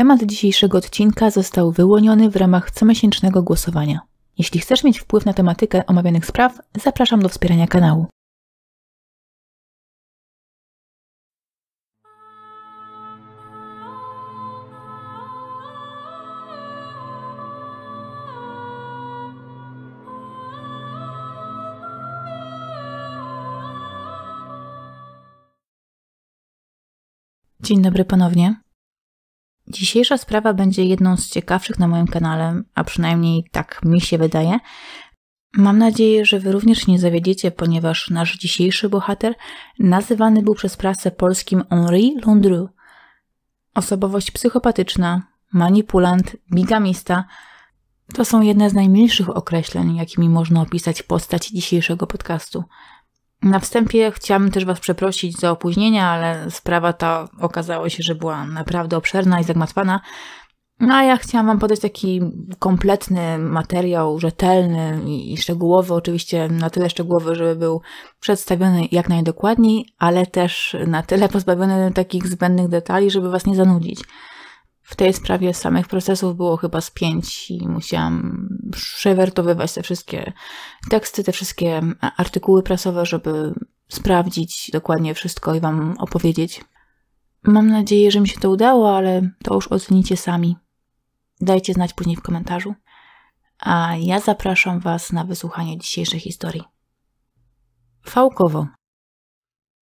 Temat dzisiejszego odcinka został wyłoniony w ramach comiesięcznego głosowania. Jeśli chcesz mieć wpływ na tematykę omawianych spraw, zapraszam do wspierania kanału. Dzień dobry ponownie. Dzisiejsza sprawa będzie jedną z ciekawszych na moim kanale, a przynajmniej tak mi się wydaje. Mam nadzieję, że Wy również nie zawiedziecie, ponieważ nasz dzisiejszy bohater nazywany był przez prasę polskim Henri Landru. Osobowość psychopatyczna, manipulant, bigamista to są jedne z najmilszych określeń, jakimi można opisać postać dzisiejszego podcastu. Na wstępie chciałam też Was przeprosić za opóźnienia, ale sprawa ta okazało się, że była naprawdę obszerna i zagmatwana. No a ja chciałam Wam podać taki kompletny materiał, rzetelny i szczegółowy, oczywiście na tyle szczegółowy, żeby był przedstawiony jak najdokładniej, ale też na tyle pozbawiony takich zbędnych detali, żeby Was nie zanudzić. W tej sprawie samych procesów było chyba z pięć i musiałam przewertowywać te wszystkie teksty, te wszystkie e, artykuły prasowe, żeby sprawdzić dokładnie wszystko i Wam opowiedzieć. Mam nadzieję, że mi się to udało, ale to już ocenicie sami. Dajcie znać później w komentarzu. A ja zapraszam Was na wysłuchanie dzisiejszej historii. Fałkowo.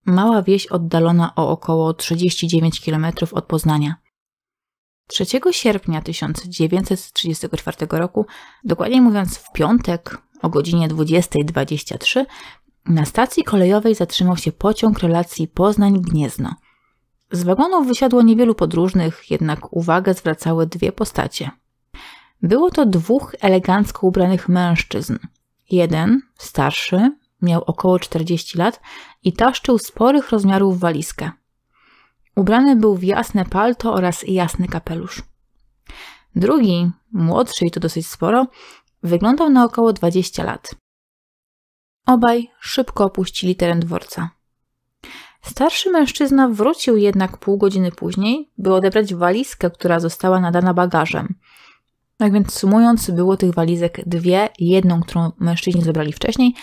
Mała wieś oddalona o około 39 km od Poznania – 3 sierpnia 1934 roku, dokładniej mówiąc w piątek o godzinie 20.23, na stacji kolejowej zatrzymał się pociąg relacji Poznań-Gniezno. Z wagonów wysiadło niewielu podróżnych, jednak uwagę zwracały dwie postacie. Było to dwóch elegancko ubranych mężczyzn. Jeden, starszy, miał około 40 lat i taszczył sporych rozmiarów walizkę. Ubrany był w jasne palto oraz jasny kapelusz. Drugi, młodszy i to dosyć sporo, wyglądał na około 20 lat. Obaj szybko opuścili teren dworca. Starszy mężczyzna wrócił jednak pół godziny później, by odebrać walizkę, która została nadana bagażem. Tak więc sumując, było tych walizek dwie, jedną, którą mężczyźni zabrali wcześniej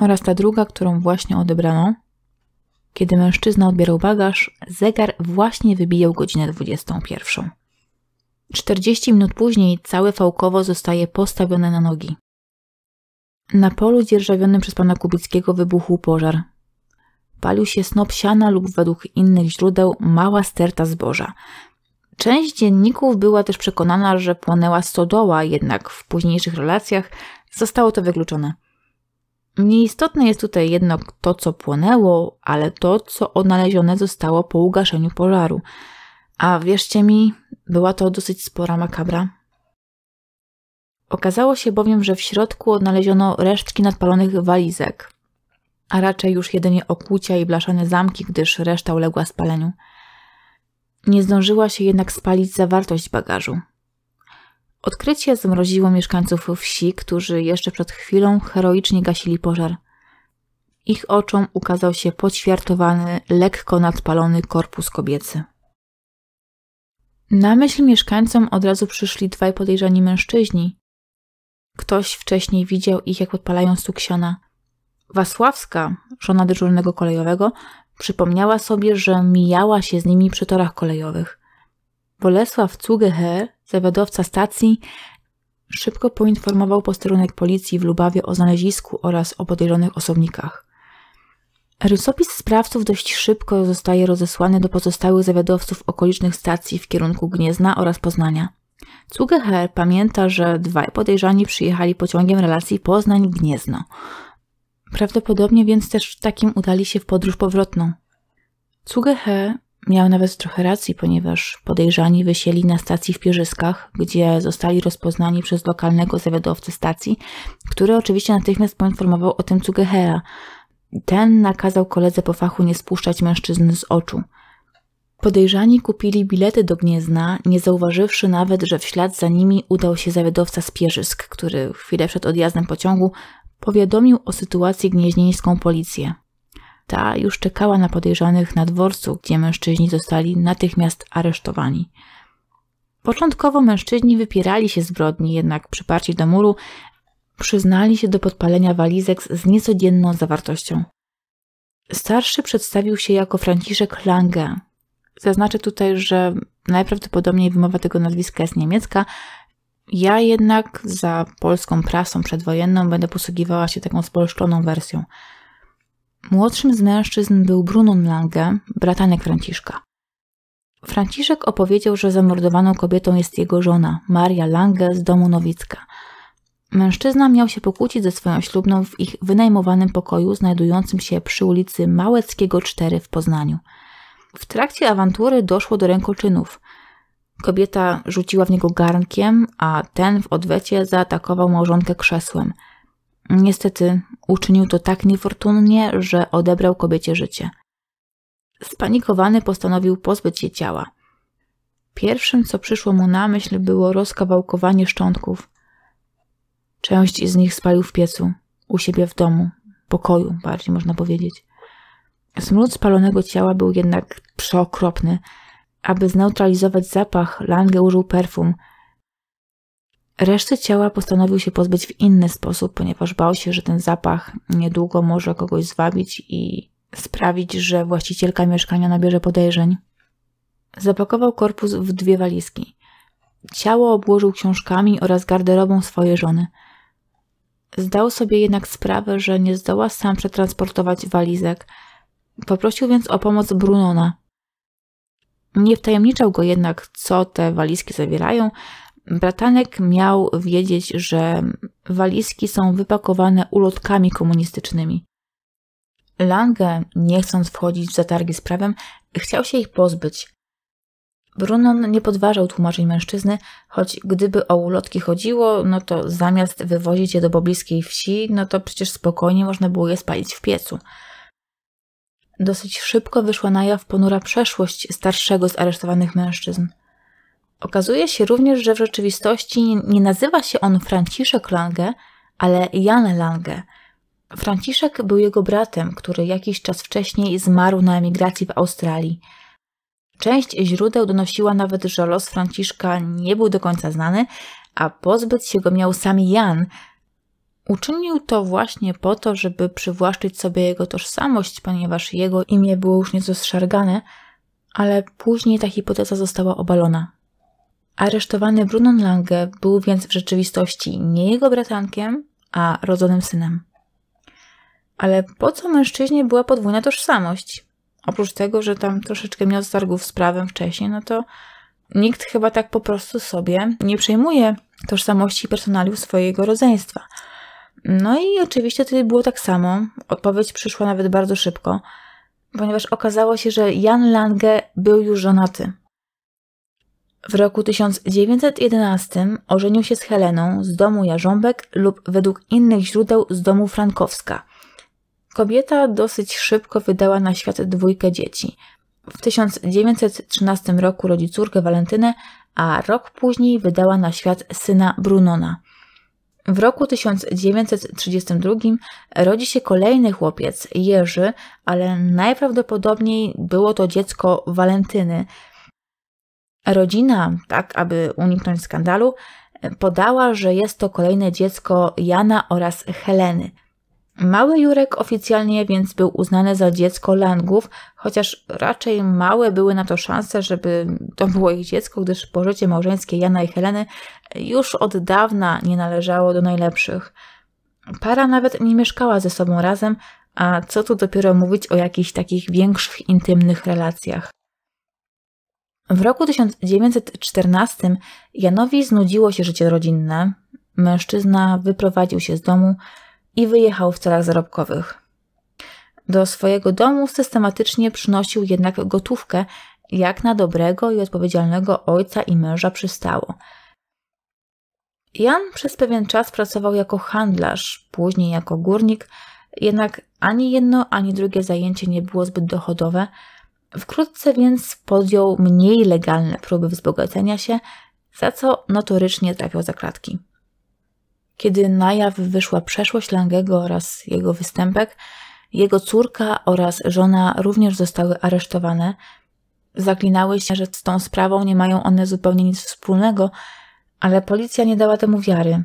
oraz ta druga, którą właśnie odebrano, kiedy mężczyzna odbierał bagaż, zegar właśnie wybijał godzinę 21. 40 minut później całe fałkowo zostaje postawione na nogi. Na polu dzierżawionym przez pana Kubickiego wybuchł pożar. Palił się snop siana lub według innych źródeł mała sterta zboża. Część dzienników była też przekonana, że płonęła stodoła, jednak w późniejszych relacjach zostało to wykluczone. Nieistotne jest tutaj jednak to, co płonęło, ale to, co odnalezione zostało po ugaszeniu pożaru. A wierzcie mi, była to dosyć spora makabra. Okazało się bowiem, że w środku odnaleziono resztki nadpalonych walizek, a raczej już jedynie okłucia i blaszane zamki, gdyż reszta uległa spaleniu. Nie zdążyła się jednak spalić zawartość bagażu. Odkrycie zmroziło mieszkańców wsi, którzy jeszcze przed chwilą heroicznie gasili pożar. Ich oczom ukazał się poćwiartowany, lekko nadpalony korpus kobiecy. Na myśl mieszkańcom od razu przyszli dwaj podejrzani mężczyźni. Ktoś wcześniej widział ich, jak podpalają suksiona. Wasławska, żona dyżurnego kolejowego, przypomniała sobie, że mijała się z nimi przy torach kolejowych. Bolesław Cugeher Zawiadowca stacji szybko poinformował posterunek policji w Lubawie o znalezisku oraz o podejrzanych osobnikach. Rysopis sprawców dość szybko zostaje rozesłany do pozostałych zawiadowców okolicznych stacji w kierunku Gniezna oraz Poznania. Cugeher pamięta, że dwaj podejrzani przyjechali pociągiem relacji Poznań-Gniezno. Prawdopodobnie więc też takim udali się w podróż powrotną. Cugeher Miał nawet trochę racji, ponieważ podejrzani wysieli na stacji w Pierzyskach, gdzie zostali rozpoznani przez lokalnego zawiadowcę stacji, który oczywiście natychmiast poinformował o tym Cugehera. Ten nakazał koledze po fachu nie spuszczać mężczyzn z oczu. Podejrzani kupili bilety do Gniezna, nie zauważywszy nawet, że w ślad za nimi udał się zawiadowca z Pierzysk, który chwilę przed odjazdem pociągu powiadomił o sytuacji gnieźnieńską policję. Ta już czekała na podejrzanych na dworcu, gdzie mężczyźni zostali natychmiast aresztowani. Początkowo mężczyźni wypierali się zbrodni, jednak przyparci do muru przyznali się do podpalenia walizek z niecodzienną zawartością. Starszy przedstawił się jako Franciszek Lange. Zaznaczę tutaj, że najprawdopodobniej wymowa tego nazwiska jest niemiecka. Ja jednak za polską prasą przedwojenną będę posługiwała się taką spolszczoną wersją – Młodszym z mężczyzn był Brunon Lange, bratanek Franciszka. Franciszek opowiedział, że zamordowaną kobietą jest jego żona, Maria Lange z domu Nowicka. Mężczyzna miał się pokłócić ze swoją ślubną w ich wynajmowanym pokoju znajdującym się przy ulicy Małeckiego 4 w Poznaniu. W trakcie awantury doszło do rękoczynów. Kobieta rzuciła w niego garnkiem, a ten w odwecie zaatakował małżonkę krzesłem – Niestety uczynił to tak niefortunnie, że odebrał kobiecie życie. Spanikowany postanowił pozbyć się ciała. Pierwszym, co przyszło mu na myśl, było rozkawałkowanie szczątków. Część z nich spalił w piecu, u siebie w domu, pokoju, bardziej można powiedzieć. Smród spalonego ciała był jednak przeokropny. Aby zneutralizować zapach, Lange użył perfum – Reszty ciała postanowił się pozbyć w inny sposób, ponieważ bał się, że ten zapach niedługo może kogoś zwabić i sprawić, że właścicielka mieszkania nabierze podejrzeń. Zapakował korpus w dwie walizki. Ciało obłożył książkami oraz garderobą swojej żony. Zdał sobie jednak sprawę, że nie zdoła sam przetransportować walizek. Poprosił więc o pomoc Brunona. Nie wtajemniczał go jednak, co te walizki zawierają, Bratanek miał wiedzieć, że walizki są wypakowane ulotkami komunistycznymi. Lange, nie chcąc wchodzić w zatargi z prawem, chciał się ich pozbyć. Brunon nie podważał tłumaczeń mężczyzny, choć gdyby o ulotki chodziło, no to zamiast wywozić je do pobliskiej wsi, no to przecież spokojnie można było je spalić w piecu. Dosyć szybko wyszła na jaw ponura przeszłość starszego z aresztowanych mężczyzn. Okazuje się również, że w rzeczywistości nie nazywa się on Franciszek Lange, ale Jan Lange. Franciszek był jego bratem, który jakiś czas wcześniej zmarł na emigracji w Australii. Część źródeł donosiła nawet, że los Franciszka nie był do końca znany, a pozbyć się go miał sam Jan. Uczynił to właśnie po to, żeby przywłaszczyć sobie jego tożsamość, ponieważ jego imię było już nieco zszargane, ale później ta hipoteza została obalona. Aresztowany Brunon Lange był więc w rzeczywistości nie jego bratankiem, a rodzonym synem. Ale po co mężczyźnie była podwójna tożsamość? Oprócz tego, że tam troszeczkę miał stargów z prawem wcześniej, no to nikt chyba tak po prostu sobie nie przejmuje tożsamości i personaliów swojego rodzeństwa. No i oczywiście tutaj było tak samo. Odpowiedź przyszła nawet bardzo szybko, ponieważ okazało się, że Jan Lange był już żonaty. W roku 1911 ożenił się z Heleną z domu Jarząbek lub według innych źródeł z domu Frankowska. Kobieta dosyć szybko wydała na świat dwójkę dzieci. W 1913 roku rodzi córkę Walentynę, a rok później wydała na świat syna Brunona. W roku 1932 rodzi się kolejny chłopiec, Jerzy, ale najprawdopodobniej było to dziecko Walentyny – Rodzina, tak aby uniknąć skandalu, podała, że jest to kolejne dziecko Jana oraz Heleny. Mały Jurek oficjalnie więc był uznany za dziecko Langów, chociaż raczej małe były na to szanse, żeby to było ich dziecko, gdyż pożycie małżeńskie Jana i Heleny już od dawna nie należało do najlepszych. Para nawet nie mieszkała ze sobą razem, a co tu dopiero mówić o jakichś takich większych, intymnych relacjach. W roku 1914 Janowi znudziło się życie rodzinne. Mężczyzna wyprowadził się z domu i wyjechał w celach zarobkowych. Do swojego domu systematycznie przynosił jednak gotówkę, jak na dobrego i odpowiedzialnego ojca i męża przystało. Jan przez pewien czas pracował jako handlarz, później jako górnik, jednak ani jedno, ani drugie zajęcie nie było zbyt dochodowe – Wkrótce więc podjął mniej legalne próby wzbogacenia się, za co notorycznie trafiał za klatki. Kiedy na jaw wyszła przeszłość Langego oraz jego występek, jego córka oraz żona również zostały aresztowane. Zaklinały się, że z tą sprawą nie mają one zupełnie nic wspólnego, ale policja nie dała temu wiary.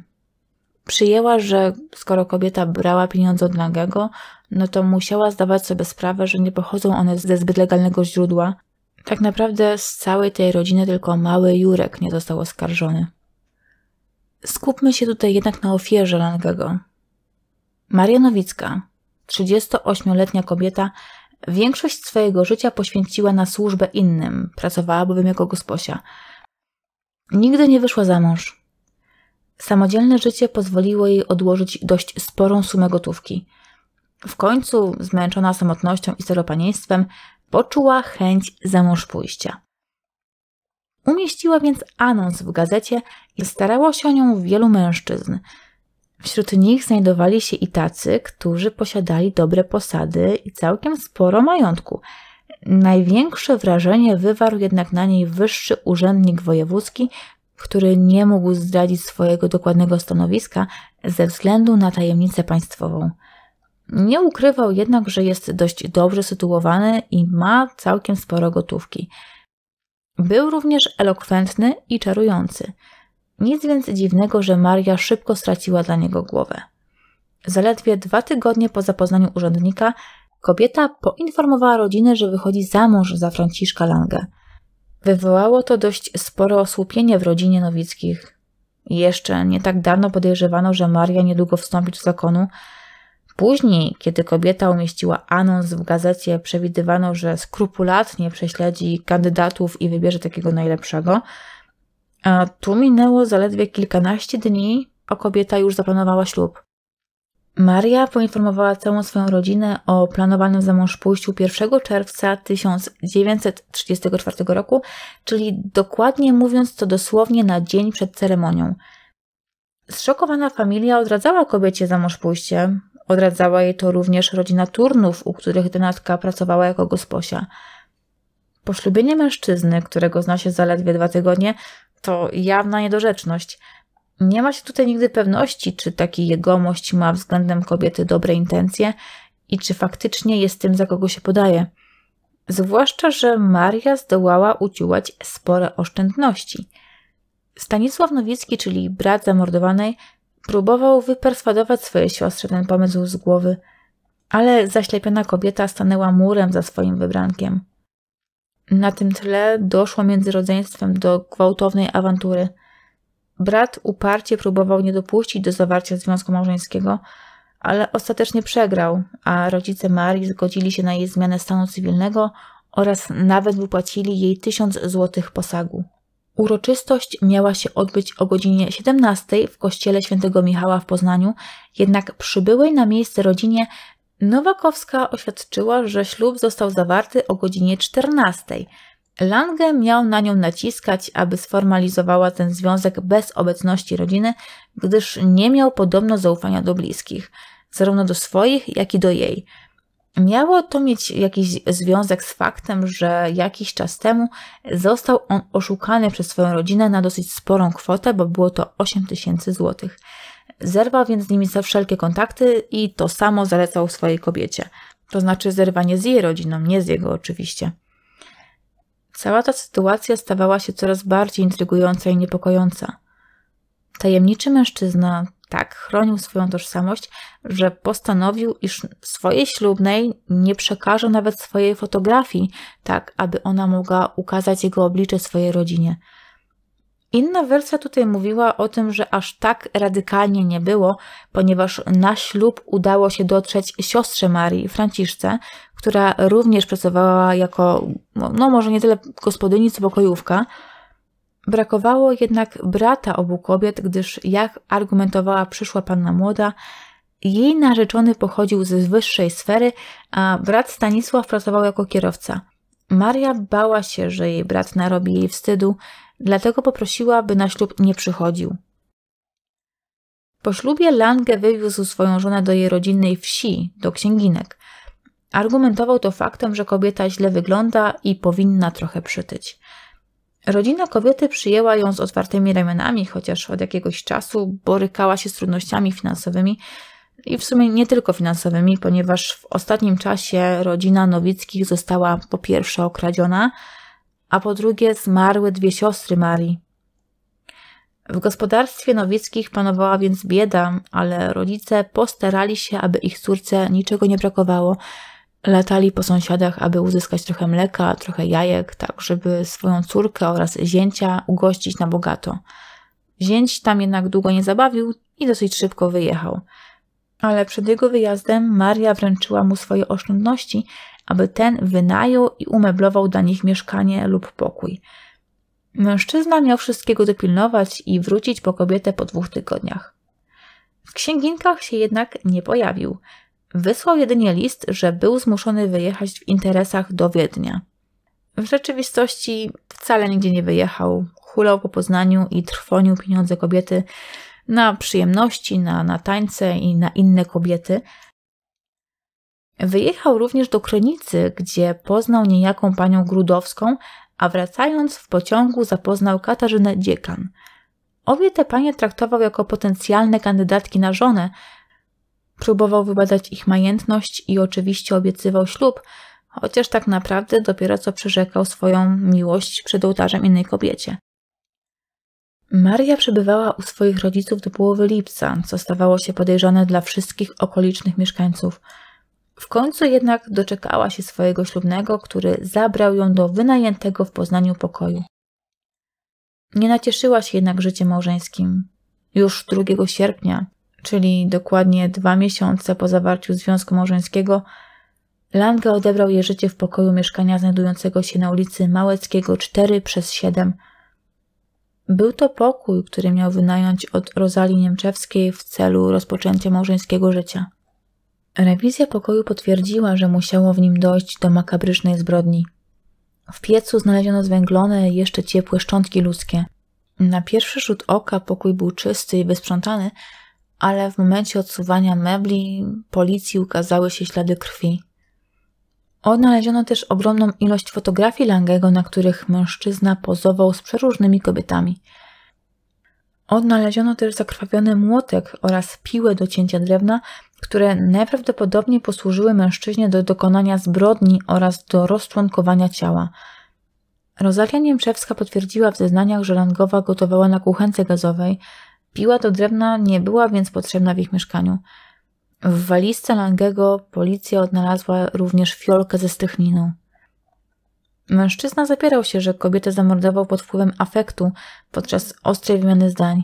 Przyjęła, że skoro kobieta brała pieniądze od Langego, no to musiała zdawać sobie sprawę, że nie pochodzą one ze zbyt legalnego źródła. Tak naprawdę z całej tej rodziny tylko mały Jurek nie został oskarżony. Skupmy się tutaj jednak na ofierze Langego. Maria Nowicka, 38-letnia kobieta, większość swojego życia poświęciła na służbę innym, pracowała bowiem jako gosposia. Nigdy nie wyszła za mąż. Samodzielne życie pozwoliło jej odłożyć dość sporą sumę gotówki – w końcu, zmęczona samotnością i staropanieństwem, poczuła chęć za mąż pójścia. Umieściła więc anons w gazecie i starało się o nią wielu mężczyzn. Wśród nich znajdowali się i tacy, którzy posiadali dobre posady i całkiem sporo majątku. Największe wrażenie wywarł jednak na niej wyższy urzędnik wojewódzki, który nie mógł zdradzić swojego dokładnego stanowiska ze względu na tajemnicę państwową. Nie ukrywał jednak, że jest dość dobrze sytuowany i ma całkiem sporo gotówki. Był również elokwentny i czarujący. Nic więc dziwnego, że Maria szybko straciła dla niego głowę. Zaledwie dwa tygodnie po zapoznaniu urzędnika kobieta poinformowała rodzinę, że wychodzi za mąż za Franciszka Lange. Wywołało to dość sporo osłupienie w rodzinie Nowickich. Jeszcze nie tak dawno podejrzewano, że Maria niedługo wstąpi do zakonu, Później, kiedy kobieta umieściła anons w gazecie, przewidywano, że skrupulatnie prześledzi kandydatów i wybierze takiego najlepszego. A tu minęło zaledwie kilkanaście dni, a kobieta już zaplanowała ślub. Maria poinformowała całą swoją rodzinę o planowanym za mąż pójściu 1 czerwca 1934 roku, czyli dokładnie mówiąc to dosłownie na dzień przed ceremonią. Zszokowana familia odradzała kobiecie za mąż pójście, Odradzała jej to również rodzina Turnów, u których dynatka pracowała jako gosposia. Poślubienie mężczyzny, którego zna się zaledwie dwa tygodnie, to jawna niedorzeczność. Nie ma się tutaj nigdy pewności, czy taki jegomość ma względem kobiety dobre intencje i czy faktycznie jest tym, za kogo się podaje. Zwłaszcza, że Maria zdołała uciułać spore oszczędności. Stanisław Nowicki, czyli brat zamordowanej, Próbował wyperswadować swoje siostry ten pomysł z głowy, ale zaślepiona kobieta stanęła murem za swoim wybrankiem. Na tym tle doszło między rodzeństwem do gwałtownej awantury. Brat uparcie próbował nie dopuścić do zawarcia związku małżeńskiego, ale ostatecznie przegrał, a rodzice Marii zgodzili się na jej zmianę stanu cywilnego oraz nawet wypłacili jej tysiąc złotych posagu. Uroczystość miała się odbyć o godzinie 17 w kościele świętego Michała w Poznaniu, jednak przybyłej na miejsce rodzinie Nowakowska oświadczyła, że ślub został zawarty o godzinie 14. Lange miał na nią naciskać, aby sformalizowała ten związek bez obecności rodziny, gdyż nie miał podobno zaufania do bliskich, zarówno do swoich, jak i do jej. Miało to mieć jakiś związek z faktem, że jakiś czas temu został on oszukany przez swoją rodzinę na dosyć sporą kwotę, bo było to 8 tysięcy złotych. Zerwał więc z nimi za wszelkie kontakty i to samo zalecał swojej kobiecie. To znaczy zerwanie z jej rodziną, nie z jego oczywiście. Cała ta sytuacja stawała się coraz bardziej intrygująca i niepokojąca. Tajemniczy mężczyzna, tak chronił swoją tożsamość, że postanowił, iż swojej ślubnej nie przekaże nawet swojej fotografii, tak aby ona mogła ukazać jego oblicze swojej rodzinie. Inna wersja tutaj mówiła o tym, że aż tak radykalnie nie było, ponieważ na ślub udało się dotrzeć siostrze Marii, Franciszce, która również pracowała jako, no, no może nie tyle gospodyni, co pokojówka, Brakowało jednak brata obu kobiet, gdyż jak argumentowała przyszła panna młoda, jej narzeczony pochodził z wyższej sfery, a brat Stanisław pracował jako kierowca. Maria bała się, że jej brat narobi jej wstydu, dlatego poprosiła, by na ślub nie przychodził. Po ślubie Lange wywiózł swoją żonę do jej rodzinnej wsi, do księginek. Argumentował to faktem, że kobieta źle wygląda i powinna trochę przytyć. Rodzina kobiety przyjęła ją z otwartymi ramionami, chociaż od jakiegoś czasu borykała się z trudnościami finansowymi i w sumie nie tylko finansowymi, ponieważ w ostatnim czasie rodzina Nowickich została po pierwsze okradziona, a po drugie zmarły dwie siostry Marii. W gospodarstwie Nowickich panowała więc bieda, ale rodzice postarali się, aby ich córce niczego nie brakowało – Latali po sąsiadach, aby uzyskać trochę mleka, trochę jajek, tak żeby swoją córkę oraz zięcia ugościć na bogato. Zięć tam jednak długo nie zabawił i dosyć szybko wyjechał. Ale przed jego wyjazdem Maria wręczyła mu swoje oszczędności, aby ten wynajął i umeblował dla nich mieszkanie lub pokój. Mężczyzna miał wszystkiego dopilnować i wrócić po kobietę po dwóch tygodniach. W księginkach się jednak nie pojawił – Wysłał jedynie list, że był zmuszony wyjechać w interesach do Wiednia. W rzeczywistości wcale nigdzie nie wyjechał. Hulał po Poznaniu i trwonił pieniądze kobiety na przyjemności, na, na tańce i na inne kobiety. Wyjechał również do Krynicy, gdzie poznał niejaką panią Grudowską, a wracając w pociągu zapoznał Katarzynę Dziekan. Obie te panie traktował jako potencjalne kandydatki na żonę, Próbował wybadać ich majętność i oczywiście obiecywał ślub, chociaż tak naprawdę dopiero co przyrzekał swoją miłość przed ołtarzem innej kobiecie. Maria przebywała u swoich rodziców do połowy lipca, co stawało się podejrzane dla wszystkich okolicznych mieszkańców. W końcu jednak doczekała się swojego ślubnego, który zabrał ją do wynajętego w Poznaniu pokoju. Nie nacieszyła się jednak życiem małżeńskim. Już 2 sierpnia czyli dokładnie dwa miesiące po zawarciu związku małżeńskiego, Lange odebrał jej życie w pokoju mieszkania znajdującego się na ulicy Małeckiego 4 przez 7. Był to pokój, który miał wynająć od Rozali Niemczewskiej w celu rozpoczęcia małżeńskiego życia. Rewizja pokoju potwierdziła, że musiało w nim dojść do makabrycznej zbrodni. W piecu znaleziono zwęglone, jeszcze ciepłe szczątki ludzkie. Na pierwszy rzut oka pokój był czysty i wysprzątany, ale w momencie odsuwania mebli policji ukazały się ślady krwi. Odnaleziono też ogromną ilość fotografii Langego, na których mężczyzna pozował z przeróżnymi kobietami. Odnaleziono też zakrwawiony młotek oraz piłę do cięcia drewna, które najprawdopodobniej posłużyły mężczyźnie do dokonania zbrodni oraz do rozczłonkowania ciała. Rosalia Niemczewska potwierdziła w zeznaniach, że Langowa gotowała na kuchence gazowej – Piła do drewna nie była więc potrzebna w ich mieszkaniu. W walizce Langego policja odnalazła również fiolkę ze strychniną. Mężczyzna zapierał się, że kobietę zamordował pod wpływem afektu podczas ostrej wymiany zdań.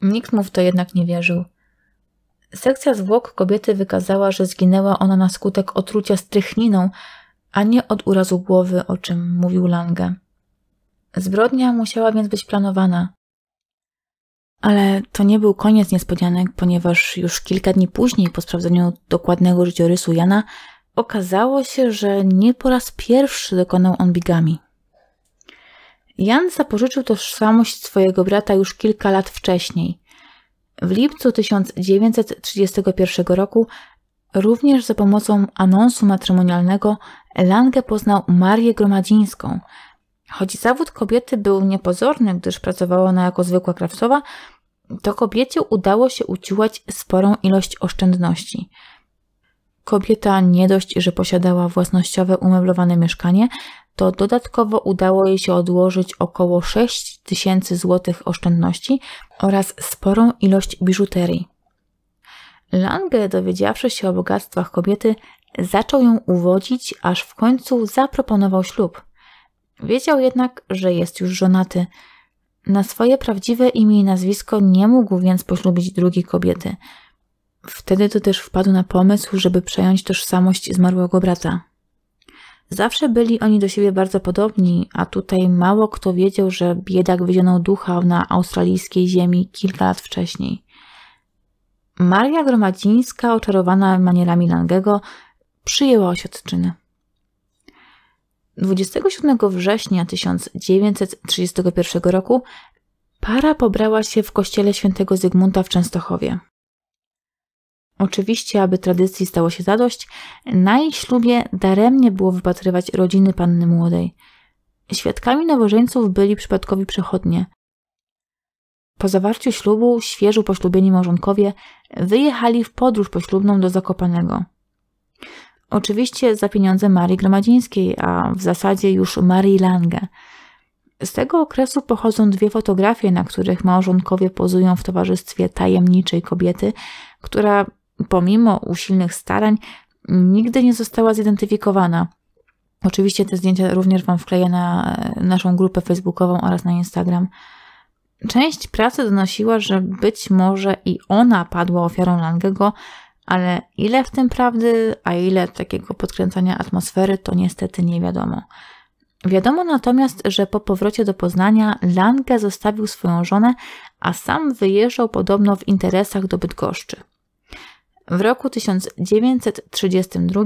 Nikt mu w to jednak nie wierzył. Sekcja zwłok kobiety wykazała, że zginęła ona na skutek otrucia strychniną, a nie od urazu głowy, o czym mówił Lange. Zbrodnia musiała więc być planowana. Ale to nie był koniec niespodzianek, ponieważ już kilka dni później, po sprawdzeniu dokładnego życiorysu Jana, okazało się, że nie po raz pierwszy dokonał on bigami. Jan zapożyczył tożsamość swojego brata już kilka lat wcześniej. W lipcu 1931 roku również za pomocą anonsu matrymonialnego Lange poznał Marię Gromadzińską – Choć zawód kobiety był niepozorny, gdyż pracowała ona jako zwykła krawcowa, to kobiecie udało się uciłać sporą ilość oszczędności. Kobieta nie dość, że posiadała własnościowe umeblowane mieszkanie, to dodatkowo udało jej się odłożyć około 6 tysięcy złotych oszczędności oraz sporą ilość biżuterii. Lange, dowiedziawszy się o bogactwach kobiety, zaczął ją uwodzić, aż w końcu zaproponował ślub. Wiedział jednak, że jest już żonaty. Na swoje prawdziwe imię i nazwisko nie mógł więc poślubić drugiej kobiety. Wtedy to też wpadł na pomysł, żeby przejąć tożsamość zmarłego brata. Zawsze byli oni do siebie bardzo podobni, a tutaj mało kto wiedział, że biedak wyzionął ducha na australijskiej ziemi kilka lat wcześniej. Maria Gromadzińska, oczarowana manierami Langego, przyjęła oświadczyny. 27 września 1931 roku para pobrała się w kościele świętego Zygmunta w Częstochowie. Oczywiście, aby tradycji stało się zadość, na jej ślubie daremnie było wypatrywać rodziny panny młodej. Świadkami nowożeńców byli przypadkowi przechodnie. Po zawarciu ślubu świeżo poślubieni małżonkowie wyjechali w podróż poślubną do Zakopanego – Oczywiście za pieniądze Marii Gromadzińskiej, a w zasadzie już Marii Lange. Z tego okresu pochodzą dwie fotografie, na których małżonkowie pozują w towarzystwie tajemniczej kobiety, która pomimo usilnych starań nigdy nie została zidentyfikowana. Oczywiście te zdjęcia również Wam wkleję na e, naszą grupę facebookową oraz na Instagram. Część pracy donosiła, że być może i ona padła ofiarą Langego, ale ile w tym prawdy, a ile takiego podkręcania atmosfery, to niestety nie wiadomo. Wiadomo natomiast, że po powrocie do Poznania Lange zostawił swoją żonę, a sam wyjeżdżał podobno w interesach do Bydgoszczy. W roku 1932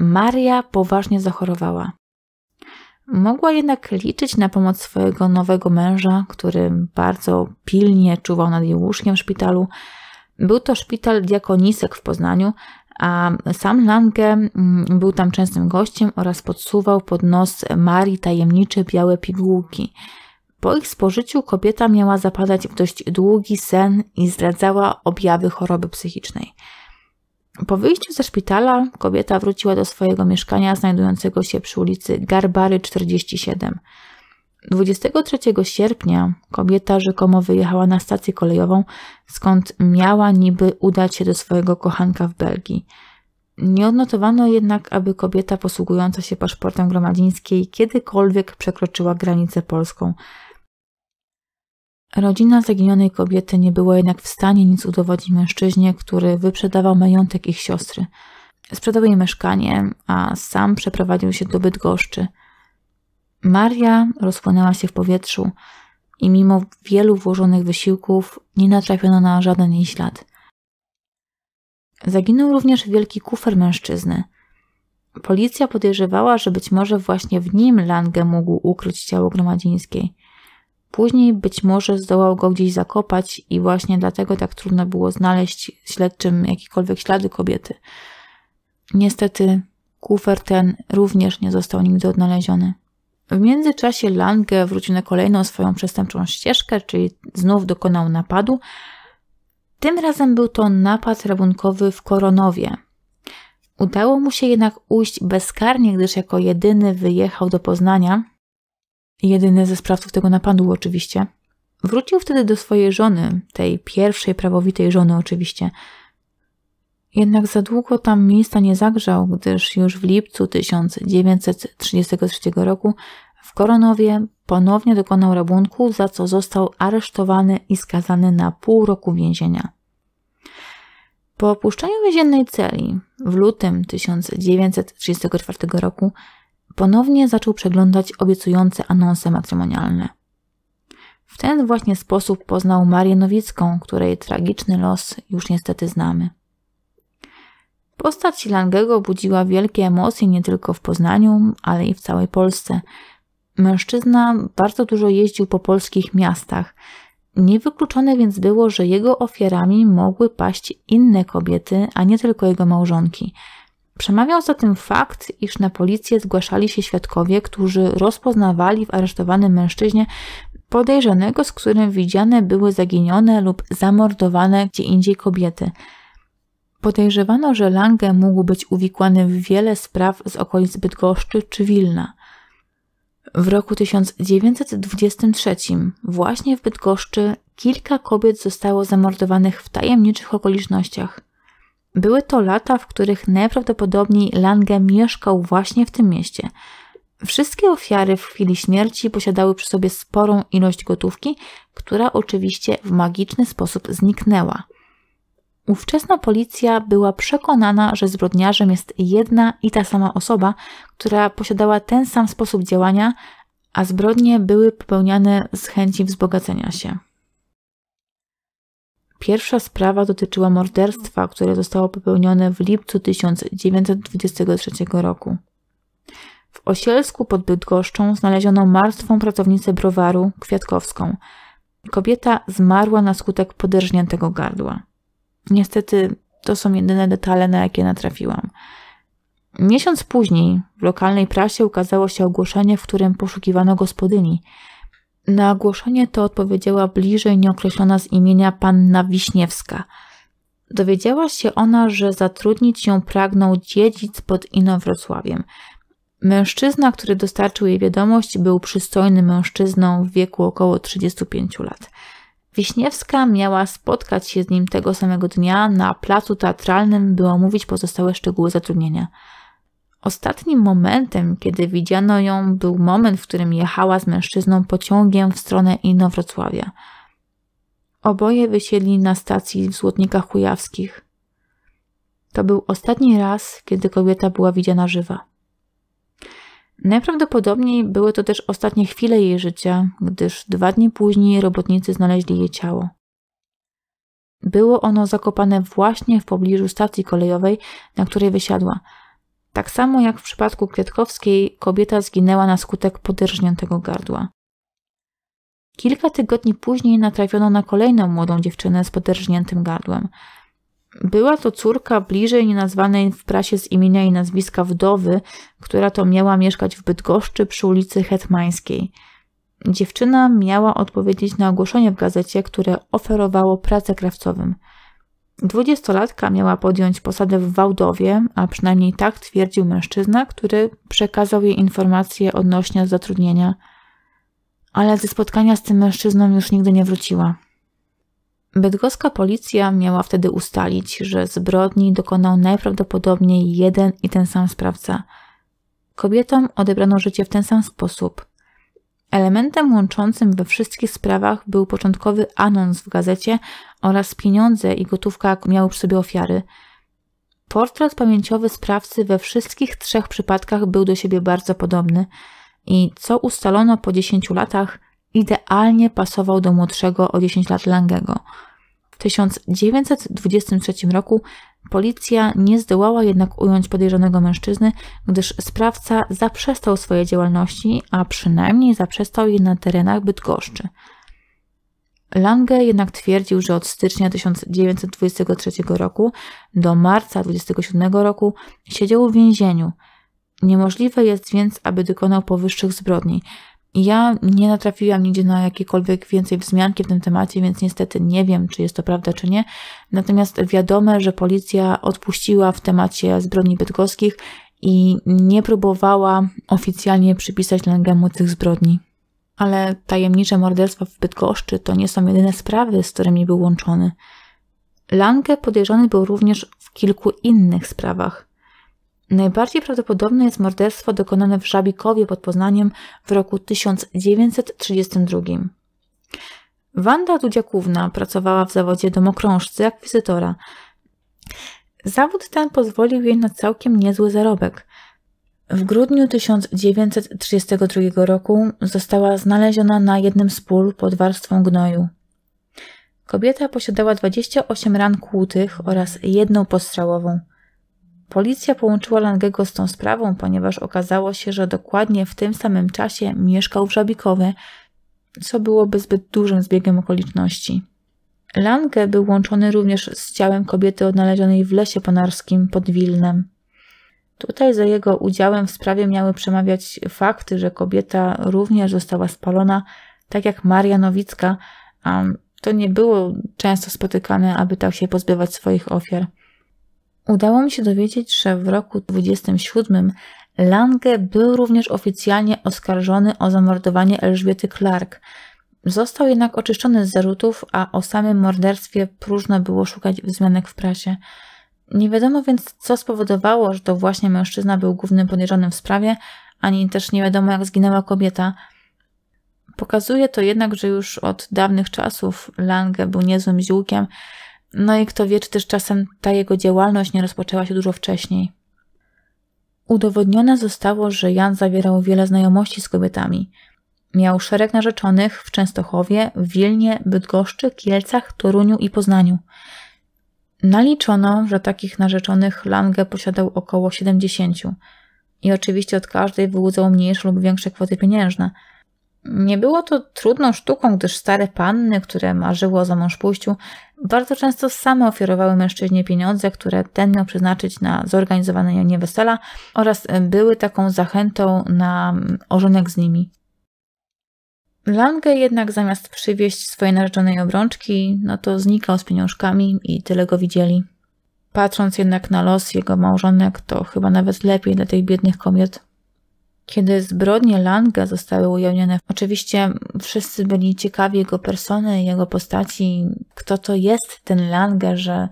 Maria poważnie zachorowała. Mogła jednak liczyć na pomoc swojego nowego męża, który bardzo pilnie czuwał nad jej łóżkiem w szpitalu, był to szpital diakonisek w Poznaniu, a sam Lange mm, był tam częstym gościem oraz podsuwał pod nos Marii tajemnicze białe pigułki. Po ich spożyciu kobieta miała zapadać w dość długi sen i zdradzała objawy choroby psychicznej. Po wyjściu ze szpitala kobieta wróciła do swojego mieszkania znajdującego się przy ulicy Garbary 47. 23 sierpnia kobieta rzekomo wyjechała na stację kolejową, skąd miała niby udać się do swojego kochanka w Belgii. Nie odnotowano jednak, aby kobieta posługująca się paszportem gromadzińskiej kiedykolwiek przekroczyła granicę polską. Rodzina zaginionej kobiety nie była jednak w stanie nic udowodnić mężczyźnie, który wyprzedawał majątek ich siostry. Sprzedał jej mieszkanie, a sam przeprowadził się do Bydgoszczy – Maria rozpłynęła się w powietrzu i mimo wielu włożonych wysiłków nie natrafiono na żaden jej ślad. Zaginął również wielki kufer mężczyzny. Policja podejrzewała, że być może właśnie w nim Lange mógł ukryć ciało gromadzińskiej. Później być może zdołał go gdzieś zakopać i właśnie dlatego tak trudno było znaleźć śledczym jakiekolwiek ślady kobiety. Niestety kufer ten również nie został nigdy odnaleziony. W międzyczasie Lange wrócił na kolejną swoją przestępczą ścieżkę, czyli znów dokonał napadu. Tym razem był to napad rabunkowy w Koronowie. Udało mu się jednak ujść bezkarnie, gdyż jako jedyny wyjechał do Poznania. Jedyny ze sprawców tego napadu oczywiście. Wrócił wtedy do swojej żony, tej pierwszej prawowitej żony oczywiście – jednak za długo tam miejsca nie zagrzał, gdyż już w lipcu 1933 roku w Koronowie ponownie dokonał rabunku, za co został aresztowany i skazany na pół roku więzienia. Po opuszczeniu więziennej celi w lutym 1934 roku ponownie zaczął przeglądać obiecujące anonse matrymonialne. W ten właśnie sposób poznał Marię Nowicką, której tragiczny los już niestety znamy. Postać Langego budziła wielkie emocje nie tylko w Poznaniu, ale i w całej Polsce. Mężczyzna bardzo dużo jeździł po polskich miastach. Niewykluczone więc było, że jego ofiarami mogły paść inne kobiety, a nie tylko jego małżonki. Przemawiał za tym fakt, iż na policję zgłaszali się świadkowie, którzy rozpoznawali w aresztowanym mężczyźnie podejrzanego, z którym widziane były zaginione lub zamordowane gdzie indziej kobiety – Podejrzewano, że Lange mógł być uwikłany w wiele spraw z okolic Bydgoszczy czy Wilna. W roku 1923 właśnie w Bydgoszczy kilka kobiet zostało zamordowanych w tajemniczych okolicznościach. Były to lata, w których najprawdopodobniej Lange mieszkał właśnie w tym mieście. Wszystkie ofiary w chwili śmierci posiadały przy sobie sporą ilość gotówki, która oczywiście w magiczny sposób zniknęła. Ówczesna policja była przekonana, że zbrodniarzem jest jedna i ta sama osoba, która posiadała ten sam sposób działania, a zbrodnie były popełniane z chęci wzbogacenia się. Pierwsza sprawa dotyczyła morderstwa, które zostało popełnione w lipcu 1923 roku. W Osielsku pod Bydgoszczą znaleziono martwą pracownicę browaru Kwiatkowską. Kobieta zmarła na skutek poderżniętego gardła. Niestety to są jedyne detale, na jakie natrafiłam. Miesiąc później w lokalnej prasie ukazało się ogłoszenie, w którym poszukiwano gospodyni. Na ogłoszenie to odpowiedziała bliżej nieokreślona z imienia panna Wiśniewska. Dowiedziała się ona, że zatrudnić ją pragnął dziedzic pod Inowrocławiem. Mężczyzna, który dostarczył jej wiadomość, był przystojnym mężczyzną w wieku około 35 lat. Wiśniewska miała spotkać się z nim tego samego dnia na placu teatralnym, by omówić pozostałe szczegóły zatrudnienia. Ostatnim momentem, kiedy widziano ją, był moment, w którym jechała z mężczyzną pociągiem w stronę Inowrocławia. Oboje wysiedli na stacji w Złotnikach Kujawskich. To był ostatni raz, kiedy kobieta była widziana żywa. Najprawdopodobniej były to też ostatnie chwile jej życia, gdyż dwa dni później robotnicy znaleźli jej ciało. Było ono zakopane właśnie w pobliżu stacji kolejowej, na której wysiadła. Tak samo jak w przypadku Kwiatkowskiej, kobieta zginęła na skutek podrżniętego gardła. Kilka tygodni później natrafiono na kolejną młodą dziewczynę z podrżniętym gardłem. Była to córka bliżej nienazwanej w prasie z imienia i nazwiska wdowy, która to miała mieszkać w Bydgoszczy przy ulicy Hetmańskiej. Dziewczyna miała odpowiedzieć na ogłoszenie w gazecie, które oferowało pracę krawcowym. Dwudziestolatka miała podjąć posadę w Wałdowie, a przynajmniej tak twierdził mężczyzna, który przekazał jej informacje odnośnie zatrudnienia. Ale ze spotkania z tym mężczyzną już nigdy nie wróciła. Bydgoska policja miała wtedy ustalić, że zbrodni dokonał najprawdopodobniej jeden i ten sam sprawca. Kobietom odebrano życie w ten sam sposób. Elementem łączącym we wszystkich sprawach był początkowy anons w gazecie oraz pieniądze i gotówka miały przy sobie ofiary. Portret pamięciowy sprawcy we wszystkich trzech przypadkach był do siebie bardzo podobny i co ustalono po 10 latach, idealnie pasował do młodszego o 10 lat Langego – w 1923 roku policja nie zdołała jednak ująć podejrzanego mężczyzny, gdyż sprawca zaprzestał swojej działalności, a przynajmniej zaprzestał jej na terenach Bydgoszczy. Lange jednak twierdził, że od stycznia 1923 roku do marca 1927 roku siedział w więzieniu. Niemożliwe jest więc, aby dokonał powyższych zbrodni. Ja nie natrafiłam nigdzie na jakiekolwiek więcej wzmianki w tym temacie, więc niestety nie wiem, czy jest to prawda, czy nie. Natomiast wiadome, że policja odpuściła w temacie zbrodni bydgoskich i nie próbowała oficjalnie przypisać Langemu tych zbrodni. Ale tajemnicze morderstwa w Bydgoszczy to nie są jedyne sprawy, z którymi był łączony. Lange podejrzany był również w kilku innych sprawach. Najbardziej prawdopodobne jest morderstwo dokonane w Żabikowie pod Poznaniem w roku 1932. Wanda Dudziakówna pracowała w zawodzie domokrążcy akwizytora. Zawód ten pozwolił jej na całkiem niezły zarobek. W grudniu 1932 roku została znaleziona na jednym z pól pod warstwą gnoju. Kobieta posiadała 28 ran kłutych oraz jedną postrzałową – Policja połączyła Langego z tą sprawą, ponieważ okazało się, że dokładnie w tym samym czasie mieszkał w Żabikowie, co byłoby zbyt dużym zbiegiem okoliczności. Lange był łączony również z ciałem kobiety odnalezionej w lesie ponarskim pod Wilnem. Tutaj za jego udziałem w sprawie miały przemawiać fakty, że kobieta również została spalona, tak jak Maria Nowicka, a to nie było często spotykane, aby tak się pozbywać swoich ofiar. Udało mi się dowiedzieć, że w roku 27 Lange był również oficjalnie oskarżony o zamordowanie Elżbiety Clark. Został jednak oczyszczony z zarzutów, a o samym morderstwie próżno było szukać wzmianek w prasie. Nie wiadomo więc, co spowodowało, że to właśnie mężczyzna był głównym podejrzanym w sprawie, ani też nie wiadomo, jak zginęła kobieta. Pokazuje to jednak, że już od dawnych czasów Lange był niezłym ziółkiem, no i kto wie, czy też czasem ta jego działalność nie rozpoczęła się dużo wcześniej. Udowodnione zostało, że Jan zawierał wiele znajomości z kobietami. Miał szereg narzeczonych w Częstochowie, Wilnie, Bydgoszczy, Kielcach, Toruniu i Poznaniu. Naliczono, że takich narzeczonych Lange posiadał około 70 i oczywiście od każdej wyłudzał mniejsze lub większe kwoty pieniężne. Nie było to trudną sztuką, gdyż stare panny, które marzyły o mąż pójściu, bardzo często same ofiarowały mężczyźnie pieniądze, które ten miał przeznaczyć na zorganizowane janie wesela oraz e, były taką zachętą na mm, ożonek z nimi. Lange jednak zamiast przywieźć swojej narzeczonej obrączki, no to znikał z pieniążkami i tyle go widzieli. Patrząc jednak na los jego małżonek, to chyba nawet lepiej dla tych biednych kobiet. Kiedy zbrodnie Langa zostały ujawnione, oczywiście wszyscy byli ciekawi jego persony, jego postaci, kto to jest ten Langa, że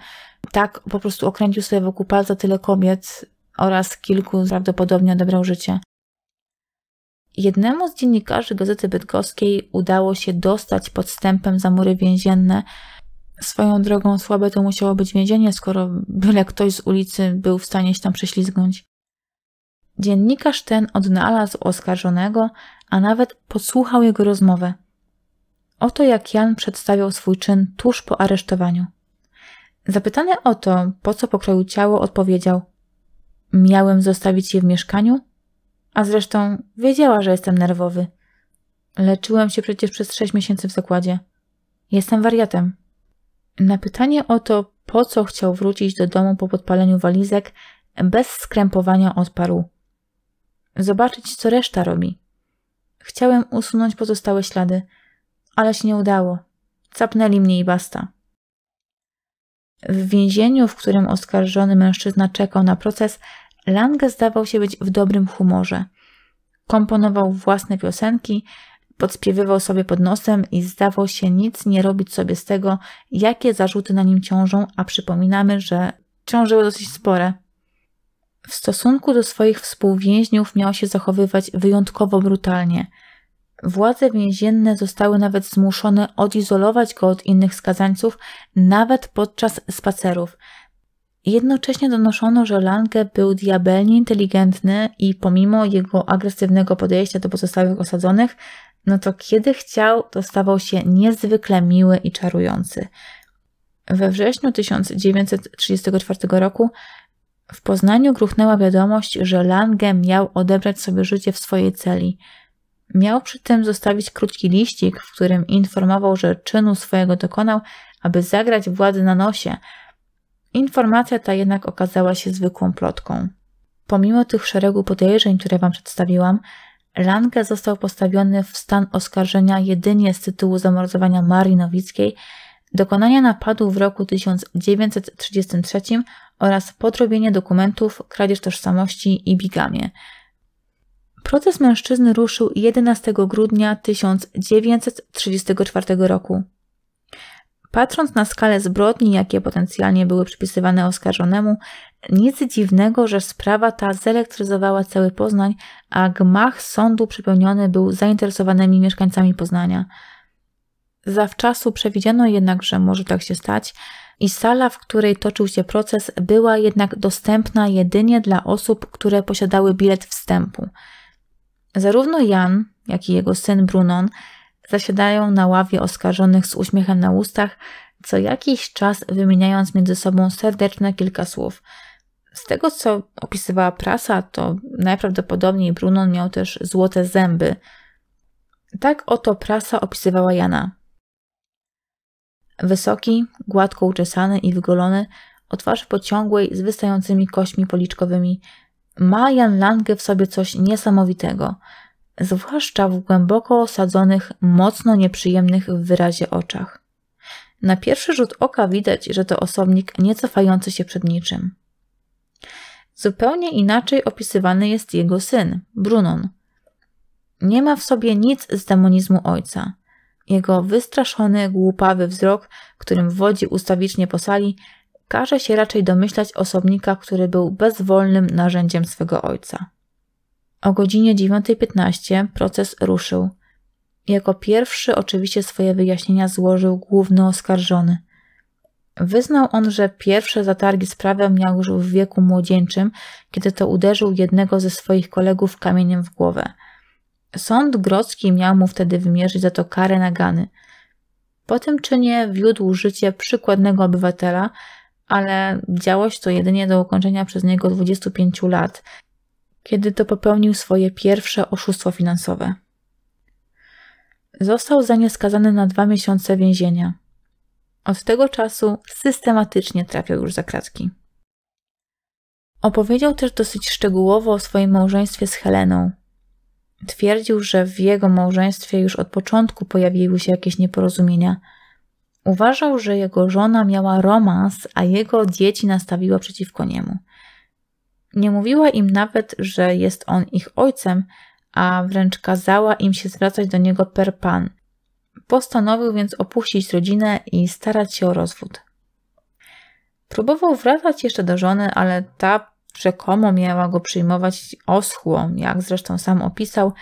tak po prostu okręcił sobie wokół palca tyle kobiet oraz kilku prawdopodobnie odebrał życie. Jednemu z dziennikarzy Gazety Bydgoskiej udało się dostać podstępem za mury więzienne. Swoją drogą słabe to musiało być więzienie, skoro byle ktoś z ulicy był w stanie się tam prześlizgnąć. Dziennikarz ten odnalazł oskarżonego, a nawet podsłuchał jego rozmowę. Oto jak Jan przedstawiał swój czyn tuż po aresztowaniu. Zapytany o to, po co pokroił ciało, odpowiedział: Miałem zostawić je w mieszkaniu? A zresztą wiedziała, że jestem nerwowy. Leczyłem się przecież przez sześć miesięcy w zakładzie. Jestem wariatem. Na pytanie o to, po co chciał wrócić do domu po podpaleniu walizek, bez skrępowania odparł: zobaczyć, co reszta robi. Chciałem usunąć pozostałe ślady, ale się nie udało. Capnęli mnie i basta. W więzieniu, w którym oskarżony mężczyzna czekał na proces, Lange zdawał się być w dobrym humorze. Komponował własne piosenki, podśpiewywał sobie pod nosem i zdawał się nic nie robić sobie z tego, jakie zarzuty na nim ciążą, a przypominamy, że ciążyły dosyć spore. W stosunku do swoich współwięźniów miał się zachowywać wyjątkowo brutalnie. Władze więzienne zostały nawet zmuszone odizolować go od innych skazańców, nawet podczas spacerów. Jednocześnie donoszono, że Lange był diabelnie inteligentny i pomimo jego agresywnego podejścia do pozostałych osadzonych, no to kiedy chciał, to stawał się niezwykle miły i czarujący. We wrześniu 1934 roku w Poznaniu gruchnęła wiadomość, że Lange miał odebrać sobie życie w swojej celi. Miał przy tym zostawić krótki liścik, w którym informował, że czynu swojego dokonał, aby zagrać władzy na nosie. Informacja ta jednak okazała się zwykłą plotką. Pomimo tych szeregu podejrzeń, które Wam przedstawiłam, Lange został postawiony w stan oskarżenia jedynie z tytułu zamordowania Marii Nowickiej – dokonania napadu w roku 1933 oraz podrobienie dokumentów, kradzież tożsamości i bigamię. Proces mężczyzny ruszył 11 grudnia 1934 roku. Patrząc na skalę zbrodni, jakie potencjalnie były przypisywane oskarżonemu, nic dziwnego, że sprawa ta zelektryzowała cały Poznań, a gmach sądu przepełniony był zainteresowanymi mieszkańcami Poznania – Zawczasu przewidziano jednak, że może tak się stać, i sala, w której toczył się proces, była jednak dostępna jedynie dla osób, które posiadały bilet wstępu. Zarówno Jan, jak i jego syn Brunon zasiadają na ławie oskarżonych z uśmiechem na ustach, co jakiś czas wymieniając między sobą serdeczne kilka słów. Z tego, co opisywała prasa, to najprawdopodobniej Brunon miał też złote zęby. Tak oto prasa opisywała Jana. Wysoki, gładko uczesany i wygolony, o twarzy pociągłej z wystającymi kośćmi policzkowymi, ma Jan Lange w sobie coś niesamowitego, zwłaszcza w głęboko osadzonych, mocno nieprzyjemnych w wyrazie oczach. Na pierwszy rzut oka widać, że to osobnik nie cofający się przed niczym. Zupełnie inaczej opisywany jest jego syn, Brunon. Nie ma w sobie nic z demonizmu ojca. Jego wystraszony, głupawy wzrok, którym wodzi ustawicznie po sali, każe się raczej domyślać osobnika, który był bezwolnym narzędziem swego ojca. O godzinie 9.15 proces ruszył. Jako pierwszy oczywiście swoje wyjaśnienia złożył główny oskarżony. Wyznał on, że pierwsze zatargi z prawem miał już w wieku młodzieńczym, kiedy to uderzył jednego ze swoich kolegów kamieniem w głowę – Sąd grodzki miał mu wtedy wymierzyć za to karę nagany. Po tym czynie wiódł życie przykładnego obywatela, ale działo się to jedynie do ukończenia przez niego 25 lat, kiedy to popełnił swoje pierwsze oszustwo finansowe. Został za nie skazany na dwa miesiące więzienia. Od tego czasu systematycznie trafiał już za kratki. Opowiedział też dosyć szczegółowo o swoim małżeństwie z Heleną, Twierdził, że w jego małżeństwie już od początku pojawiły się jakieś nieporozumienia. Uważał, że jego żona miała romans, a jego dzieci nastawiła przeciwko niemu. Nie mówiła im nawet, że jest on ich ojcem, a wręcz kazała im się zwracać do niego per pan. Postanowił więc opuścić rodzinę i starać się o rozwód. Próbował wracać jeszcze do żony, ale ta rzekomo miała go przyjmować oschłą, jak zresztą sam opisał,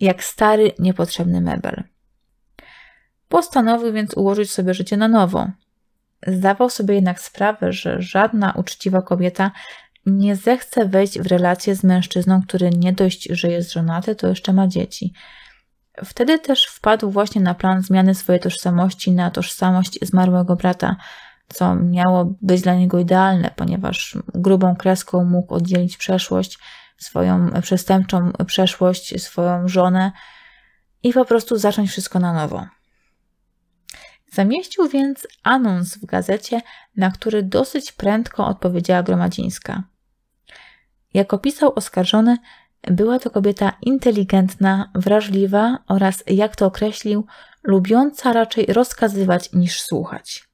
jak stary, niepotrzebny mebel. Postanowił więc ułożyć sobie życie na nowo. Zdawał sobie jednak sprawę, że żadna uczciwa kobieta nie zechce wejść w relację z mężczyzną, który nie dość, że jest żonaty, to jeszcze ma dzieci. Wtedy też wpadł właśnie na plan zmiany swojej tożsamości na tożsamość zmarłego brata – co miało być dla niego idealne, ponieważ grubą kreską mógł oddzielić przeszłość, swoją przestępczą przeszłość, swoją żonę i po prostu zacząć wszystko na nowo. Zamieścił więc anons w gazecie, na który dosyć prędko odpowiedziała Gromadzińska. Jak opisał oskarżony, była to kobieta inteligentna, wrażliwa oraz, jak to określił, lubiąca raczej rozkazywać niż słuchać.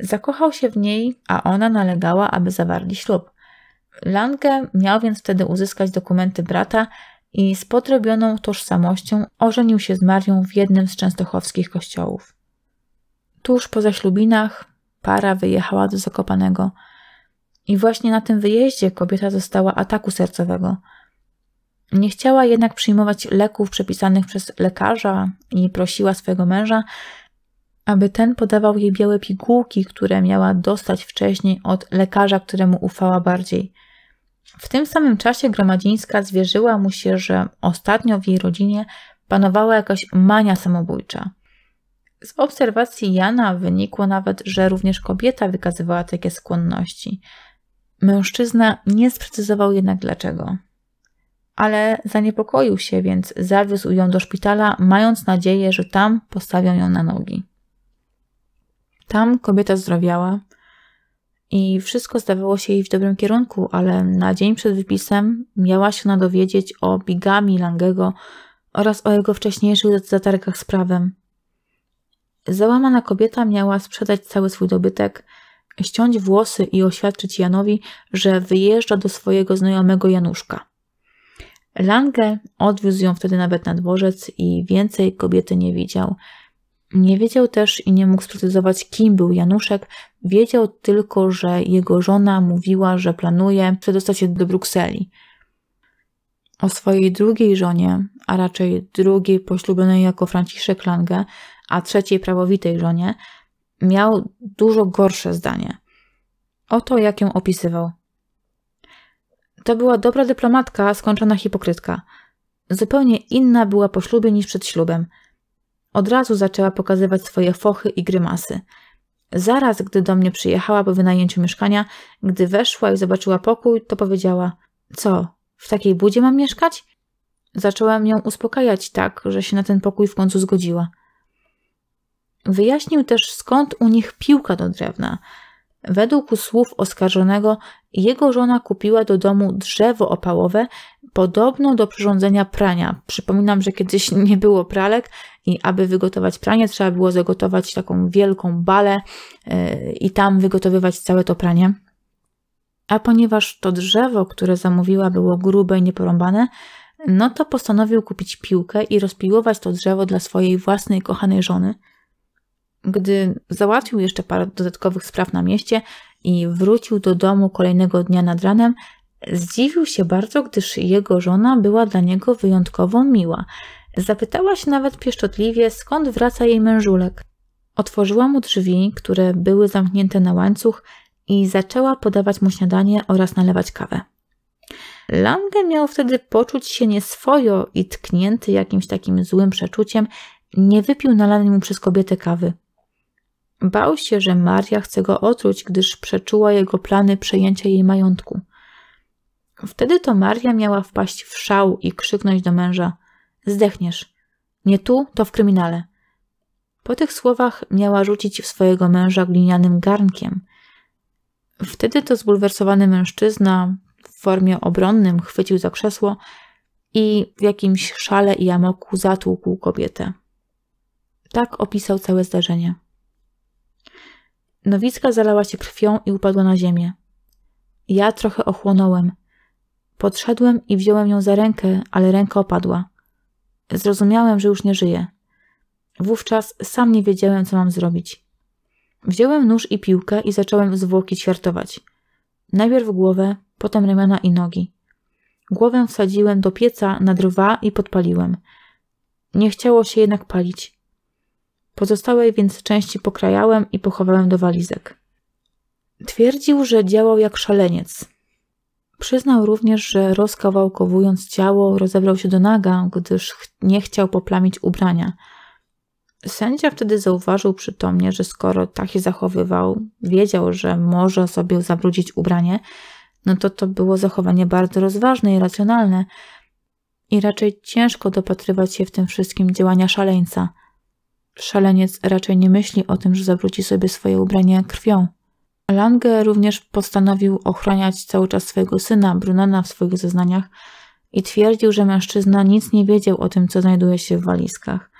Zakochał się w niej, a ona nalegała, aby zawarli ślub. Lange miał więc wtedy uzyskać dokumenty brata i z podrobioną tożsamością ożenił się z Marią w jednym z częstochowskich kościołów. Tuż po zaślubinach para wyjechała do Zakopanego i właśnie na tym wyjeździe kobieta została ataku sercowego. Nie chciała jednak przyjmować leków przepisanych przez lekarza i prosiła swojego męża, aby ten podawał jej białe pigułki, które miała dostać wcześniej od lekarza, któremu ufała bardziej. W tym samym czasie Gromadzińska zwierzyła mu się, że ostatnio w jej rodzinie panowała jakaś mania samobójcza. Z obserwacji Jana wynikło nawet, że również kobieta wykazywała takie skłonności. Mężczyzna nie sprecyzował jednak dlaczego. Ale zaniepokoił się, więc zawiózł ją do szpitala, mając nadzieję, że tam postawią ją na nogi. Tam kobieta zdrowiała i wszystko zdawało się jej w dobrym kierunku, ale na dzień przed wypisem miała się nadowiedzieć o bigami Langego oraz o jego wcześniejszych zatargach z prawem. Załamana kobieta miała sprzedać cały swój dobytek, ściąć włosy i oświadczyć Janowi, że wyjeżdża do swojego znajomego Januszka. Lange odwiózł ją wtedy nawet na dworzec i więcej kobiety nie widział. Nie wiedział też i nie mógł sprecyzować, kim był Januszek. Wiedział tylko, że jego żona mówiła, że planuje przedostać się do Brukseli. O swojej drugiej żonie, a raczej drugiej poślubionej jako Franciszek Lange, a trzeciej prawowitej żonie, miał dużo gorsze zdanie. Oto jak ją opisywał. To była dobra dyplomatka, skończona hipokrytka. Zupełnie inna była po ślubie niż przed ślubem – od razu zaczęła pokazywać swoje fochy i grymasy. Zaraz, gdy do mnie przyjechała po wynajęciu mieszkania, gdy weszła i zobaczyła pokój, to powiedziała: Co, w takiej budzie mam mieszkać? Zaczęłam ją uspokajać tak, że się na ten pokój w końcu zgodziła. Wyjaśnił też skąd u nich piłka do drewna. Według słów oskarżonego, jego żona kupiła do domu drzewo opałowe, podobno do przyrządzenia prania. Przypominam, że kiedyś nie było pralek i aby wygotować pranie, trzeba było zagotować taką wielką balę e, i tam wygotowywać całe to pranie. A ponieważ to drzewo, które zamówiła, było grube i nieporąbane, no to postanowił kupić piłkę i rozpiłować to drzewo dla swojej własnej kochanej żony – gdy załatwił jeszcze parę dodatkowych spraw na mieście i wrócił do domu kolejnego dnia nad ranem, zdziwił się bardzo, gdyż jego żona była dla niego wyjątkowo miła. Zapytała się nawet pieszczotliwie, skąd wraca jej mężulek. Otworzyła mu drzwi, które były zamknięte na łańcuch i zaczęła podawać mu śniadanie oraz nalewać kawę. Lange miał wtedy poczuć się nieswojo i tknięty jakimś takim złym przeczuciem, nie wypił nalanej mu przez kobietę kawy. Bał się, że Maria chce go otruć, gdyż przeczuła jego plany przejęcia jej majątku. Wtedy to Maria miała wpaść w szał i krzyknąć do męża: Zdechniesz. Nie tu, to w kryminale. Po tych słowach miała rzucić w swojego męża glinianym garnkiem. Wtedy to zbulwersowany mężczyzna w formie obronnym chwycił za krzesło i w jakimś szale i amoku zatłukł kobietę. Tak opisał całe zdarzenie. Nowicka zalała się krwią i upadła na ziemię. Ja trochę ochłonąłem. Podszedłem i wziąłem ją za rękę, ale ręka opadła. Zrozumiałem, że już nie żyje. Wówczas sam nie wiedziałem, co mam zrobić. Wziąłem nóż i piłkę i zacząłem zwłoki ćwiartować. Najpierw głowę, potem ramiona i nogi. Głowę wsadziłem do pieca na drwa i podpaliłem. Nie chciało się jednak palić pozostałej więc części pokrajałem i pochowałem do walizek. Twierdził, że działał jak szaleniec. Przyznał również, że rozkawałkowując ciało, rozebrał się do naga, gdyż nie chciał poplamić ubrania. Sędzia wtedy zauważył przytomnie, że skoro tak się zachowywał, wiedział, że może sobie zabrudzić ubranie, no to to było zachowanie bardzo rozważne i racjonalne i raczej ciężko dopatrywać się w tym wszystkim działania szaleńca. Szaleniec raczej nie myśli o tym, że zabruci sobie swoje ubranie krwią. Lange również postanowił ochroniać cały czas swojego syna, Brunana, w swoich zeznaniach i twierdził, że mężczyzna nic nie wiedział o tym, co znajduje się w walizkach.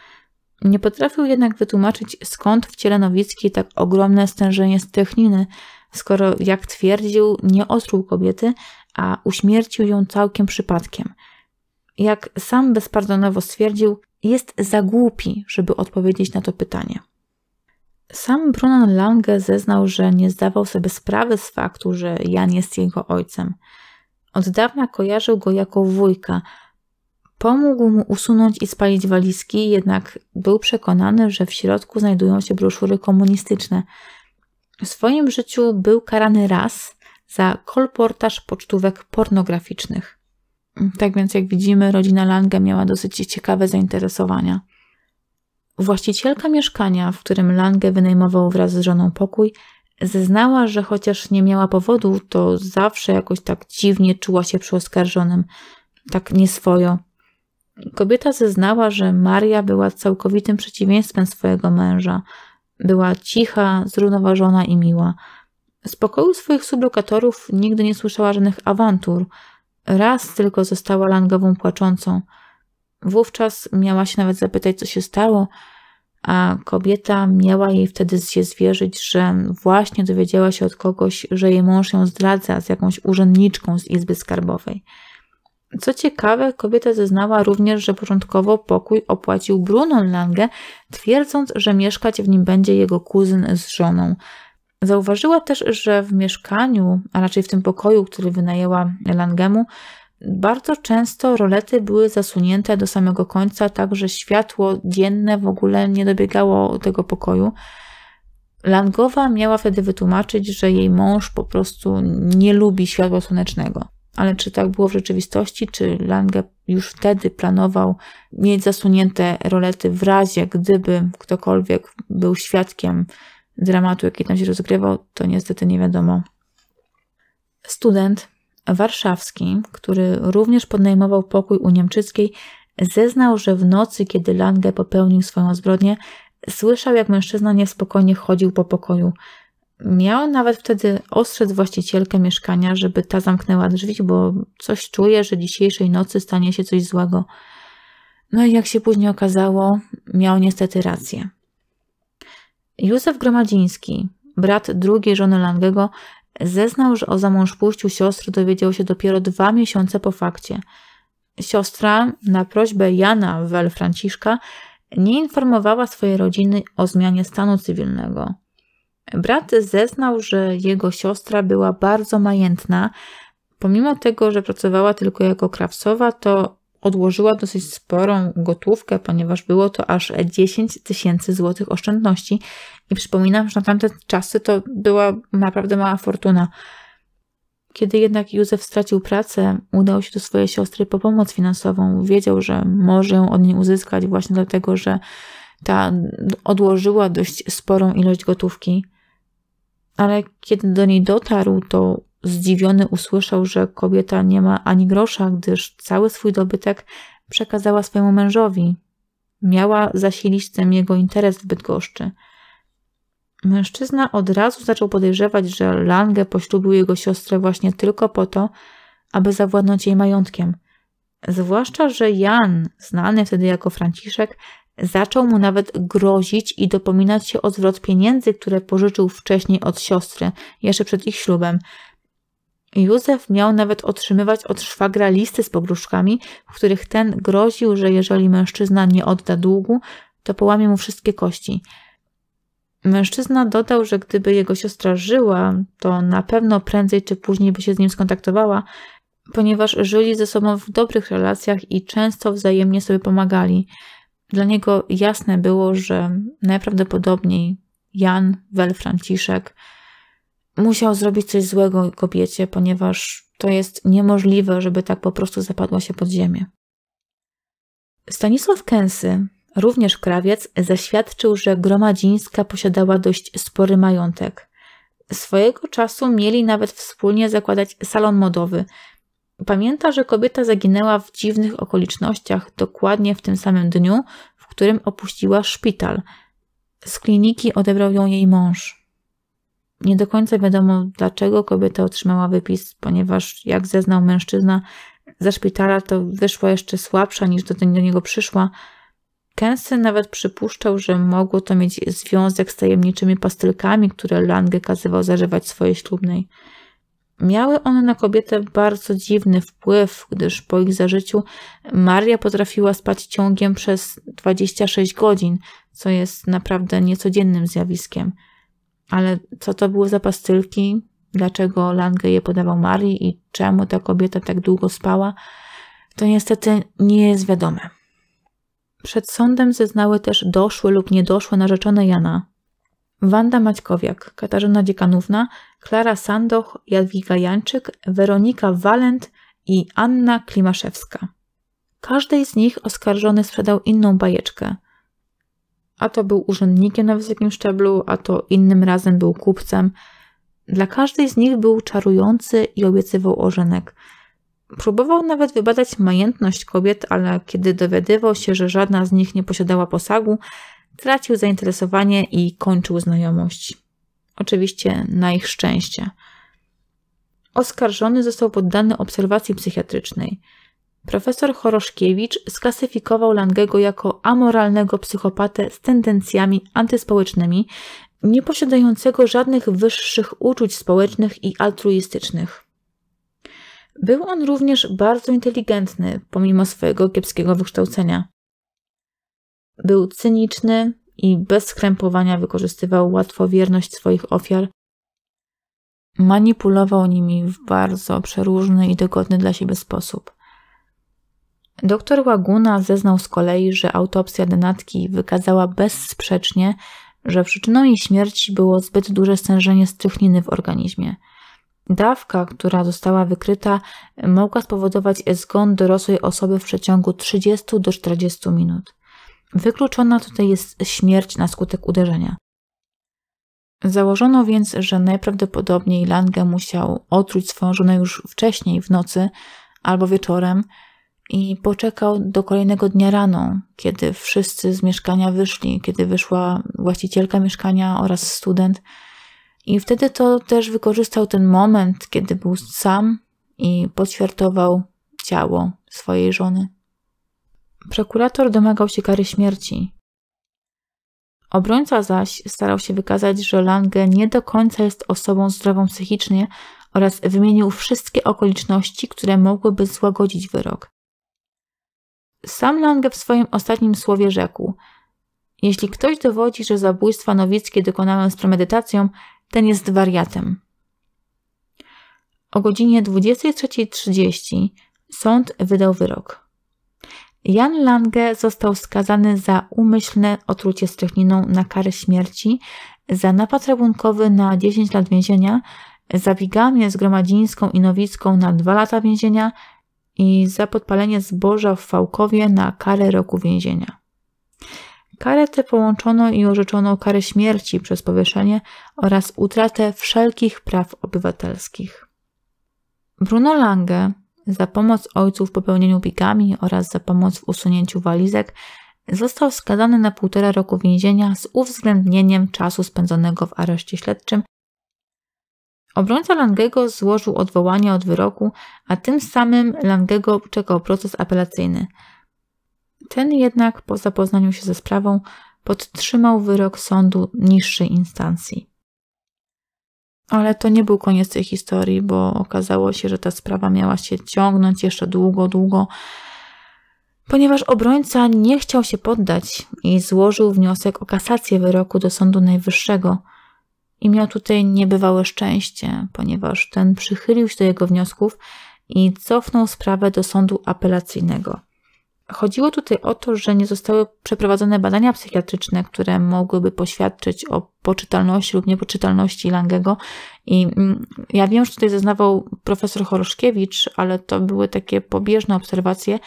Nie potrafił jednak wytłumaczyć, skąd w ciele Nowicki tak ogromne stężenie strychniny, skoro, jak twierdził, nie otruł kobiety, a uśmiercił ją całkiem przypadkiem. Jak sam bezpardonowo stwierdził, jest za głupi, żeby odpowiedzieć na to pytanie. Sam Brunan Lange zeznał, że nie zdawał sobie sprawy z faktu, że Jan jest jego ojcem. Od dawna kojarzył go jako wujka. Pomógł mu usunąć i spalić walizki, jednak był przekonany, że w środku znajdują się broszury komunistyczne. W swoim życiu był karany raz za kolportaż pocztówek pornograficznych. Tak więc, jak widzimy, rodzina Lange miała dosyć ciekawe zainteresowania. Właścicielka mieszkania, w którym Lange wynajmował wraz z żoną pokój, zeznała, że chociaż nie miała powodu, to zawsze jakoś tak dziwnie czuła się przy oskarżonym, tak nieswojo. Kobieta zeznała, że Maria była całkowitym przeciwieństwem swojego męża. Była cicha, zrównoważona i miła. Z pokoju swoich sublokatorów nigdy nie słyszała żadnych awantur – Raz tylko została langową płaczącą. Wówczas miała się nawet zapytać, co się stało, a kobieta miała jej wtedy się zwierzyć, że właśnie dowiedziała się od kogoś, że jej mąż ją zdradza z jakąś urzędniczką z Izby Skarbowej. Co ciekawe, kobieta zeznała również, że początkowo pokój opłacił Brunon Lange, twierdząc, że mieszkać w nim będzie jego kuzyn z żoną. Zauważyła też, że w mieszkaniu, a raczej w tym pokoju, który wynajęła Langemu, bardzo często rolety były zasunięte do samego końca, tak że światło dzienne w ogóle nie dobiegało tego pokoju. Langowa miała wtedy wytłumaczyć, że jej mąż po prostu nie lubi światła słonecznego. Ale czy tak było w rzeczywistości, czy Lange już wtedy planował mieć zasunięte rolety w razie, gdyby ktokolwiek był świadkiem dramatu, jaki tam się rozgrywał, to niestety nie wiadomo. Student warszawski, który również podnajmował pokój u Niemczyckiej, zeznał, że w nocy, kiedy Lange popełnił swoją zbrodnię, słyszał, jak mężczyzna niespokojnie chodził po pokoju. Miał nawet wtedy ostrzec właścicielkę mieszkania, żeby ta zamknęła drzwi, bo coś czuje, że dzisiejszej nocy stanie się coś złego. No i jak się później okazało, miał niestety rację. Józef Gromadziński, brat drugiej żony Langego, zeznał, że o zamążpójściu siostry dowiedział się dopiero dwa miesiące po fakcie. Siostra, na prośbę Jana Wel Franciszka, nie informowała swojej rodziny o zmianie stanu cywilnego. Brat zeznał, że jego siostra była bardzo majętna. Pomimo tego, że pracowała tylko jako krawcowa, to odłożyła dosyć sporą gotówkę, ponieważ było to aż 10 tysięcy złotych oszczędności. I przypominam, że na tamte czasy to była naprawdę mała fortuna. Kiedy jednak Józef stracił pracę, udał się do swojej siostry po pomoc finansową. Wiedział, że może ją od niej uzyskać właśnie dlatego, że ta odłożyła dość sporą ilość gotówki. Ale kiedy do niej dotarł, to Zdziwiony usłyszał, że kobieta nie ma ani grosza, gdyż cały swój dobytek przekazała swojemu mężowi. Miała zasilić tym jego interes w Bydgoszczy. Mężczyzna od razu zaczął podejrzewać, że Lange poślubił jego siostrę właśnie tylko po to, aby zawładnąć jej majątkiem. Zwłaszcza, że Jan, znany wtedy jako Franciszek, zaczął mu nawet grozić i dopominać się o zwrot pieniędzy, które pożyczył wcześniej od siostry, jeszcze przed ich ślubem. Józef miał nawet otrzymywać od szwagra listy z pogróżkami, w których ten groził, że jeżeli mężczyzna nie odda długu, to połamie mu wszystkie kości. Mężczyzna dodał, że gdyby jego siostra żyła, to na pewno prędzej czy później by się z nim skontaktowała, ponieważ żyli ze sobą w dobrych relacjach i często wzajemnie sobie pomagali. Dla niego jasne było, że najprawdopodobniej Jan, Wel Franciszek, musiał zrobić coś złego kobiecie, ponieważ to jest niemożliwe, żeby tak po prostu zapadła się pod ziemię. Stanisław Kęsy, również krawiec, zaświadczył, że Gromadzińska posiadała dość spory majątek. Swojego czasu mieli nawet wspólnie zakładać salon modowy. Pamięta, że kobieta zaginęła w dziwnych okolicznościach, dokładnie w tym samym dniu, w którym opuściła szpital. Z kliniki odebrał ją jej mąż. Nie do końca wiadomo, dlaczego kobieta otrzymała wypis, ponieważ, jak zeznał mężczyzna, ze szpitala to wyszła jeszcze słabsza niż do, do niego przyszła. Kensen nawet przypuszczał, że mogło to mieć związek z tajemniczymi pastylkami, które Lange kazywał zażywać swojej ślubnej. Miały one na kobietę bardzo dziwny wpływ, gdyż po ich zażyciu Maria potrafiła spać ciągiem przez 26 godzin, co jest naprawdę niecodziennym zjawiskiem. Ale co to było za pastylki? Dlaczego Lange je podawał Marii i czemu ta kobieta tak długo spała? To niestety nie jest wiadome. Przed sądem zeznały też doszłe lub niedoszłe narzeczone Jana. Wanda Maćkowiak, Katarzyna Dziekanówna, Klara Sandoch, Jadwiga Janczyk, Weronika Walent i Anna Klimaszewska. Każdej z nich oskarżony sprzedał inną bajeczkę – a to był urzędnikiem na wysokim szczeblu, a to innym razem był kupcem. Dla każdej z nich był czarujący i obiecywał ożenek. Próbował nawet wybadać majętność kobiet, ale kiedy dowiadywał się, że żadna z nich nie posiadała posagu, tracił zainteresowanie i kończył znajomość. Oczywiście na ich szczęście. Oskarżony został poddany obserwacji psychiatrycznej – Profesor Choroszkiewicz sklasyfikował Langego jako amoralnego psychopatę z tendencjami antyspołecznymi, nieposiadającego żadnych wyższych uczuć społecznych i altruistycznych. Był on również bardzo inteligentny, pomimo swojego kiepskiego wykształcenia. Był cyniczny i bez skrępowania wykorzystywał łatwowierność swoich ofiar. Manipulował nimi w bardzo przeróżny i dogodny dla siebie sposób. Doktor Łaguna zeznał z kolei, że autopsja denatki wykazała bezsprzecznie, że przyczyną jej śmierci było zbyt duże stężenie strychniny w organizmie. Dawka, która została wykryta, mogła spowodować zgon dorosłej osoby w przeciągu 30 do 40 minut. Wykluczona tutaj jest śmierć na skutek uderzenia. Założono więc, że najprawdopodobniej Lange musiał otruć swoją żonę już wcześniej w nocy albo wieczorem, i poczekał do kolejnego dnia rano, kiedy wszyscy z mieszkania wyszli, kiedy wyszła właścicielka mieszkania oraz student. I wtedy to też wykorzystał ten moment, kiedy był sam i poćwiartował ciało swojej żony. Prokurator domagał się kary śmierci. Obrońca zaś starał się wykazać, że Lange nie do końca jest osobą zdrową psychicznie oraz wymienił wszystkie okoliczności, które mogłyby złagodzić wyrok. Sam Lange w swoim ostatnim słowie rzekł: Jeśli ktoś dowodzi, że zabójstwa nowickie dokonałem z premedytacją, ten jest wariatem. O godzinie 23.30 sąd wydał wyrok. Jan Lange został skazany za umyślne otrucie strychniną na karę śmierci, za napad rabunkowy na 10 lat więzienia, za bigamię Gromadzińską i nowicką na 2 lata więzienia i za podpalenie zboża w Fałkowie na karę roku więzienia. Karę tę połączono i orzeczono karę śmierci przez powieszenie oraz utratę wszelkich praw obywatelskich. Bruno Lange za pomoc ojcu w popełnieniu bigami oraz za pomoc w usunięciu walizek został skazany na półtora roku więzienia z uwzględnieniem czasu spędzonego w areszcie śledczym Obrońca Langego złożył odwołanie od wyroku, a tym samym Langego czekał proces apelacyjny. Ten jednak po zapoznaniu się ze sprawą podtrzymał wyrok sądu niższej instancji. Ale to nie był koniec tej historii, bo okazało się, że ta sprawa miała się ciągnąć jeszcze długo, długo, ponieważ obrońca nie chciał się poddać i złożył wniosek o kasację wyroku do Sądu Najwyższego – i miał tutaj niebywałe szczęście, ponieważ ten przychylił się do jego wniosków i cofnął sprawę do sądu apelacyjnego. Chodziło tutaj o to, że nie zostały przeprowadzone badania psychiatryczne, które mogłyby poświadczyć o poczytalności lub niepoczytalności Langego. I mm, ja wiem, że tutaj zeznawał profesor Horoszkiewicz, ale to były takie pobieżne obserwacje,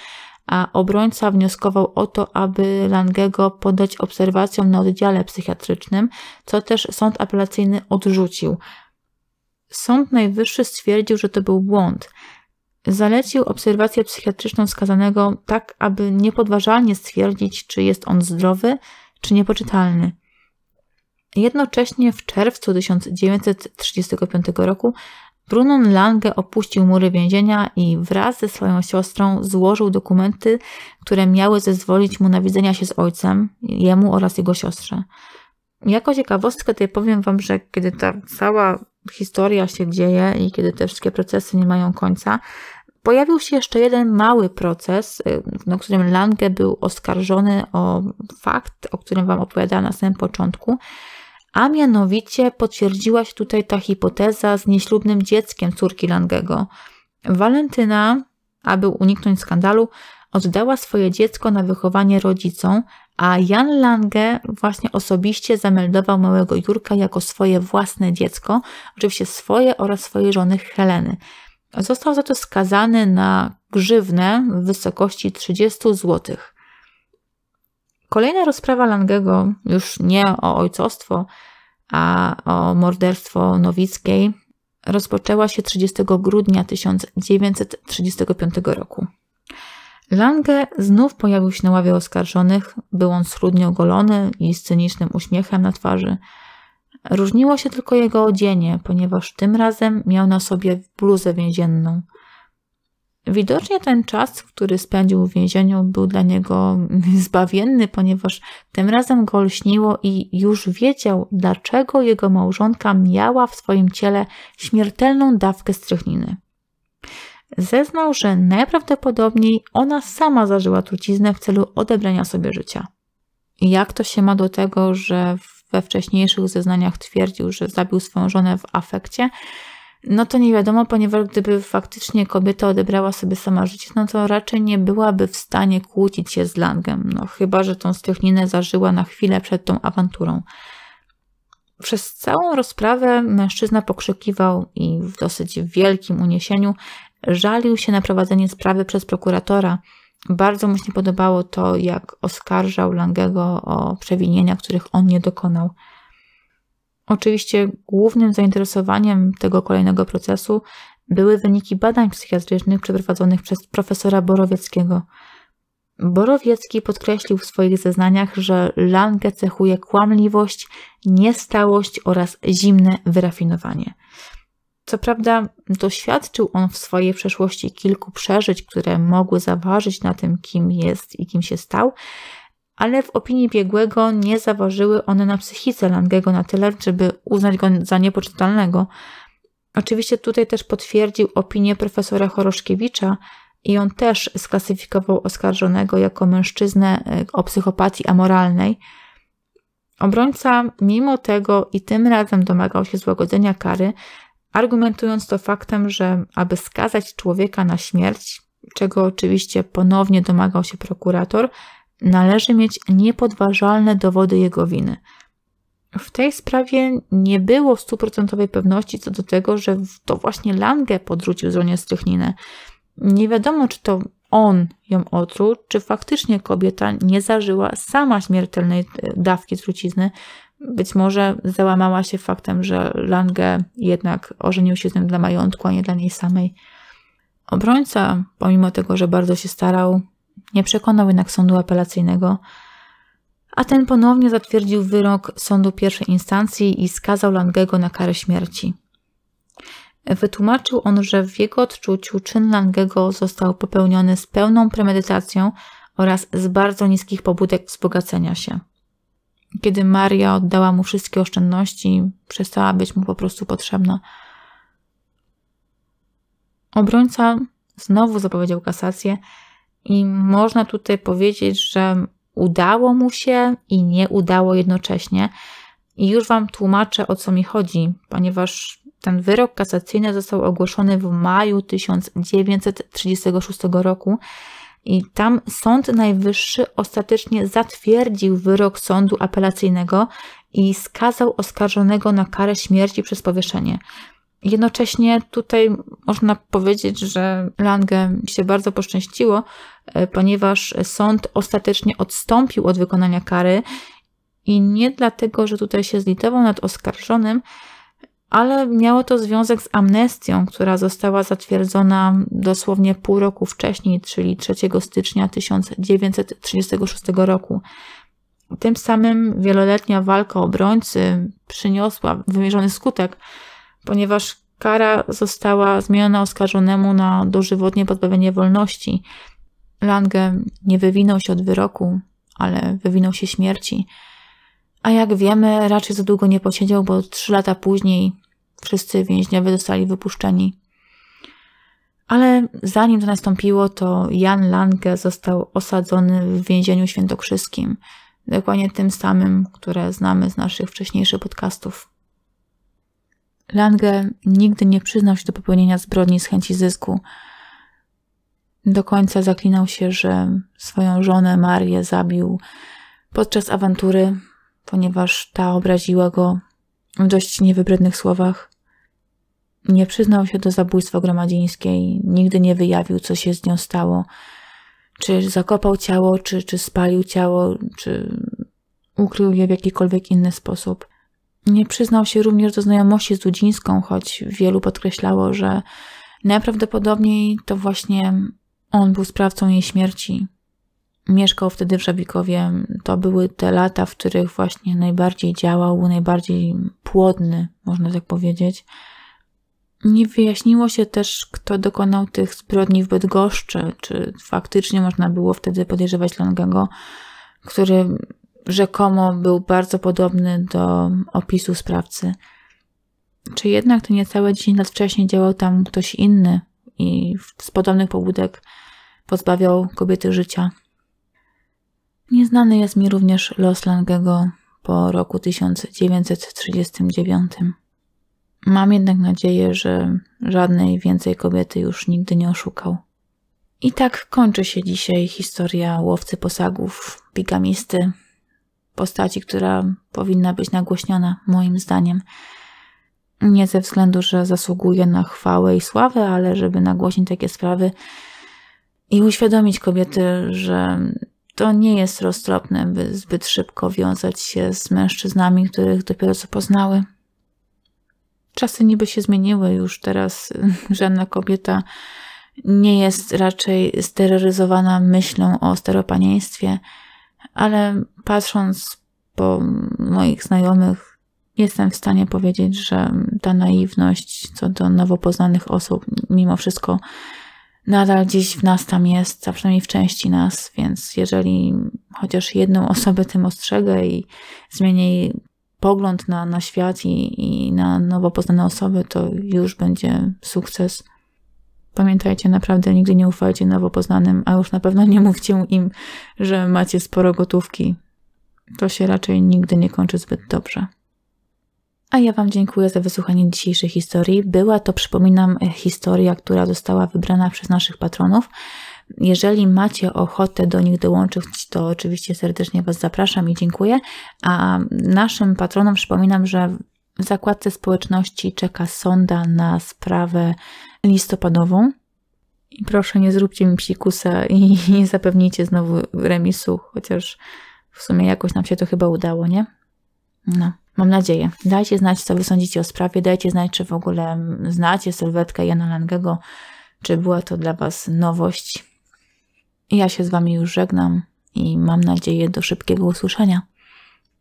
a obrońca wnioskował o to, aby Langego podać obserwacjom na oddziale psychiatrycznym, co też sąd apelacyjny odrzucił. Sąd Najwyższy stwierdził, że to był błąd. Zalecił obserwację psychiatryczną skazanego tak, aby niepodważalnie stwierdzić, czy jest on zdrowy, czy niepoczytalny. Jednocześnie w czerwcu 1935 roku Brunon Lange opuścił mury więzienia i wraz ze swoją siostrą złożył dokumenty, które miały zezwolić mu na widzenia się z ojcem, jemu oraz jego siostrze. Jako ciekawostkę tutaj powiem Wam, że kiedy ta cała historia się dzieje i kiedy te wszystkie procesy nie mają końca, pojawił się jeszcze jeden mały proces, y, na którym Lange był oskarżony o fakt, o którym Wam opowiadałam na samym początku, a mianowicie potwierdziła się tutaj ta hipoteza z nieślubnym dzieckiem córki Langego. Walentyna, aby uniknąć skandalu, oddała swoje dziecko na wychowanie rodzicom, a Jan Lange właśnie osobiście zameldował małego Jurka jako swoje własne dziecko, oczywiście swoje oraz swojej żony Heleny. Został za to skazany na grzywnę w wysokości 30 złotych. Kolejna rozprawa Langego, już nie o ojcostwo, a o morderstwo Nowickiej, rozpoczęła się 30 grudnia 1935 roku. Lange znów pojawił się na ławie oskarżonych, był on schludnie ogolony i z cynicznym uśmiechem na twarzy. Różniło się tylko jego odzienie, ponieważ tym razem miał na sobie bluzę więzienną – Widocznie ten czas, który spędził w więzieniu, był dla niego zbawienny, ponieważ tym razem go lśniło i już wiedział, dlaczego jego małżonka miała w swoim ciele śmiertelną dawkę strychniny. Zeznał, że najprawdopodobniej ona sama zażyła truciznę w celu odebrania sobie życia. Jak to się ma do tego, że we wcześniejszych zeznaniach twierdził, że zabił swoją żonę w afekcie? no to nie wiadomo, ponieważ gdyby faktycznie kobieta odebrała sobie sama życie, no to raczej nie byłaby w stanie kłócić się z Langem, no chyba, że tą stychninę zażyła na chwilę przed tą awanturą. Przez całą rozprawę mężczyzna pokrzykiwał i w dosyć wielkim uniesieniu żalił się na prowadzenie sprawy przez prokuratora. Bardzo mu się podobało to, jak oskarżał Langego o przewinienia, których on nie dokonał. Oczywiście głównym zainteresowaniem tego kolejnego procesu były wyniki badań psychiatrycznych przeprowadzonych przez profesora Borowieckiego. Borowiecki podkreślił w swoich zeznaniach, że Lange cechuje kłamliwość, niestałość oraz zimne wyrafinowanie. Co prawda, doświadczył on w swojej przeszłości kilku przeżyć, które mogły zaważyć na tym, kim jest i kim się stał, ale w opinii biegłego nie zaważyły one na psychice Langego na tyle, żeby uznać go za niepoczytalnego. Oczywiście tutaj też potwierdził opinię profesora Choroszkiewicza i on też sklasyfikował oskarżonego jako mężczyznę e, o psychopatii amoralnej. Obrońca mimo tego i tym razem domagał się złagodzenia kary, argumentując to faktem, że aby skazać człowieka na śmierć, czego oczywiście ponownie domagał się prokurator, należy mieć niepodważalne dowody jego winy. W tej sprawie nie było stuprocentowej pewności co do tego, że to właśnie Lange podrzucił żonie strychninę. Nie wiadomo, czy to on ją otruł, czy faktycznie kobieta nie zażyła sama śmiertelnej e, dawki trucizny. Być może załamała się faktem, że Lange jednak ożenił się z nim dla majątku, a nie dla niej samej. Obrońca, pomimo tego, że bardzo się starał, nie przekonał jednak sądu apelacyjnego, a ten ponownie zatwierdził wyrok sądu pierwszej instancji i skazał Langego na karę śmierci. Wytłumaczył on, że w jego odczuciu czyn Langego został popełniony z pełną premedytacją oraz z bardzo niskich pobudek wzbogacenia się. Kiedy Maria oddała mu wszystkie oszczędności, przestała być mu po prostu potrzebna. Obrońca znowu zapowiedział kasację, i można tutaj powiedzieć, że udało mu się i nie udało jednocześnie. I już Wam tłumaczę, o co mi chodzi, ponieważ ten wyrok kasacyjny został ogłoszony w maju 1936 roku i tam Sąd Najwyższy ostatecznie zatwierdził wyrok sądu apelacyjnego i skazał oskarżonego na karę śmierci przez powieszenie. Jednocześnie tutaj można powiedzieć, że Lange się bardzo poszczęściło, e, ponieważ sąd ostatecznie odstąpił od wykonania kary i nie dlatego, że tutaj się zlitował nad oskarżonym, ale miało to związek z amnestią, która została zatwierdzona dosłownie pół roku wcześniej, czyli 3 stycznia 1936 roku. Tym samym wieloletnia walka obrońcy przyniosła wymierzony skutek ponieważ kara została zmieniona oskarżonemu na dożywotnie pozbawienie wolności. Lange nie wywinął się od wyroku, ale wywinął się śmierci. A jak wiemy, raczej za długo nie posiedział, bo trzy lata później wszyscy więźniowie zostali wypuszczeni. Ale zanim to nastąpiło, to Jan Lange został osadzony w więzieniu świętokrzyskim, dokładnie tym samym, które znamy z naszych wcześniejszych podcastów. Lange nigdy nie przyznał się do popełnienia zbrodni z chęci zysku. Do końca zaklinał się, że swoją żonę Marię zabił podczas awantury, ponieważ ta obraziła go w dość niewybrednych słowach. Nie przyznał się do zabójstwa gromadzińskiej, nigdy nie wyjawił, co się z nią stało. Czy zakopał ciało, czy, czy spalił ciało, czy ukrył je w jakikolwiek inny sposób. Nie przyznał się również do znajomości z Dudzińską, choć wielu podkreślało, że najprawdopodobniej to właśnie on był sprawcą jej śmierci. Mieszkał wtedy w Żabikowie. To były te lata, w których właśnie najbardziej działał, był najbardziej płodny, można tak powiedzieć. Nie wyjaśniło się też, kto dokonał tych zbrodni w Bydgoszczy, czy faktycznie można było wtedy podejrzewać Langego, który rzekomo był bardzo podobny do opisu sprawcy. Czy jednak to niecałe 10 lat wcześniej działał tam ktoś inny i z podobnych pobudek pozbawiał kobiety życia? Nieznany jest mi również los Langego po roku 1939. Mam jednak nadzieję, że żadnej więcej kobiety już nigdy nie oszukał. I tak kończy się dzisiaj historia łowcy posagów, bigamisty, postaci, która powinna być nagłośniona, moim zdaniem. Nie ze względu, że zasługuje na chwałę i sławę, ale żeby nagłośnić takie sprawy i uświadomić kobiety, że to nie jest roztropne, by zbyt szybko wiązać się z mężczyznami, których dopiero co poznały. Czasy niby się zmieniły już teraz. Żadna kobieta nie jest raczej steroryzowana myślą o staropanieństwie ale patrząc po moich znajomych, jestem w stanie powiedzieć, że ta naiwność co do nowo poznanych osób, mimo wszystko, nadal gdzieś w nas tam jest, a przynajmniej w części nas, więc jeżeli chociaż jedną osobę tym ostrzegę i zmienię jej pogląd na, na świat i, i na nowo poznane osoby, to już będzie sukces. Pamiętajcie, naprawdę nigdy nie ufajcie nowo poznanym, a już na pewno nie mówcie im, że macie sporo gotówki. To się raczej nigdy nie kończy zbyt dobrze. A ja Wam dziękuję za wysłuchanie dzisiejszej historii. Była to, przypominam, historia, która została wybrana przez naszych patronów. Jeżeli macie ochotę do nich dołączyć, to oczywiście serdecznie Was zapraszam i dziękuję. A naszym patronom przypominam, że w zakładce społeczności czeka sonda na sprawę listopadową. I proszę, nie zróbcie mi psikusa i nie zapewnijcie znowu remisu, chociaż w sumie jakoś nam się to chyba udało, nie? No, mam nadzieję. Dajcie znać, co wy sądzicie o sprawie, dajcie znać, czy w ogóle znacie sylwetkę Jana Langego, czy była to dla was nowość. Ja się z wami już żegnam i mam nadzieję do szybkiego usłyszenia.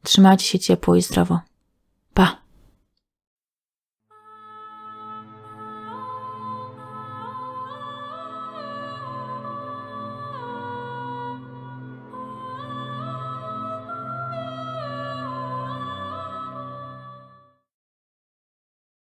Trzymajcie się ciepło i zdrowo. Pa!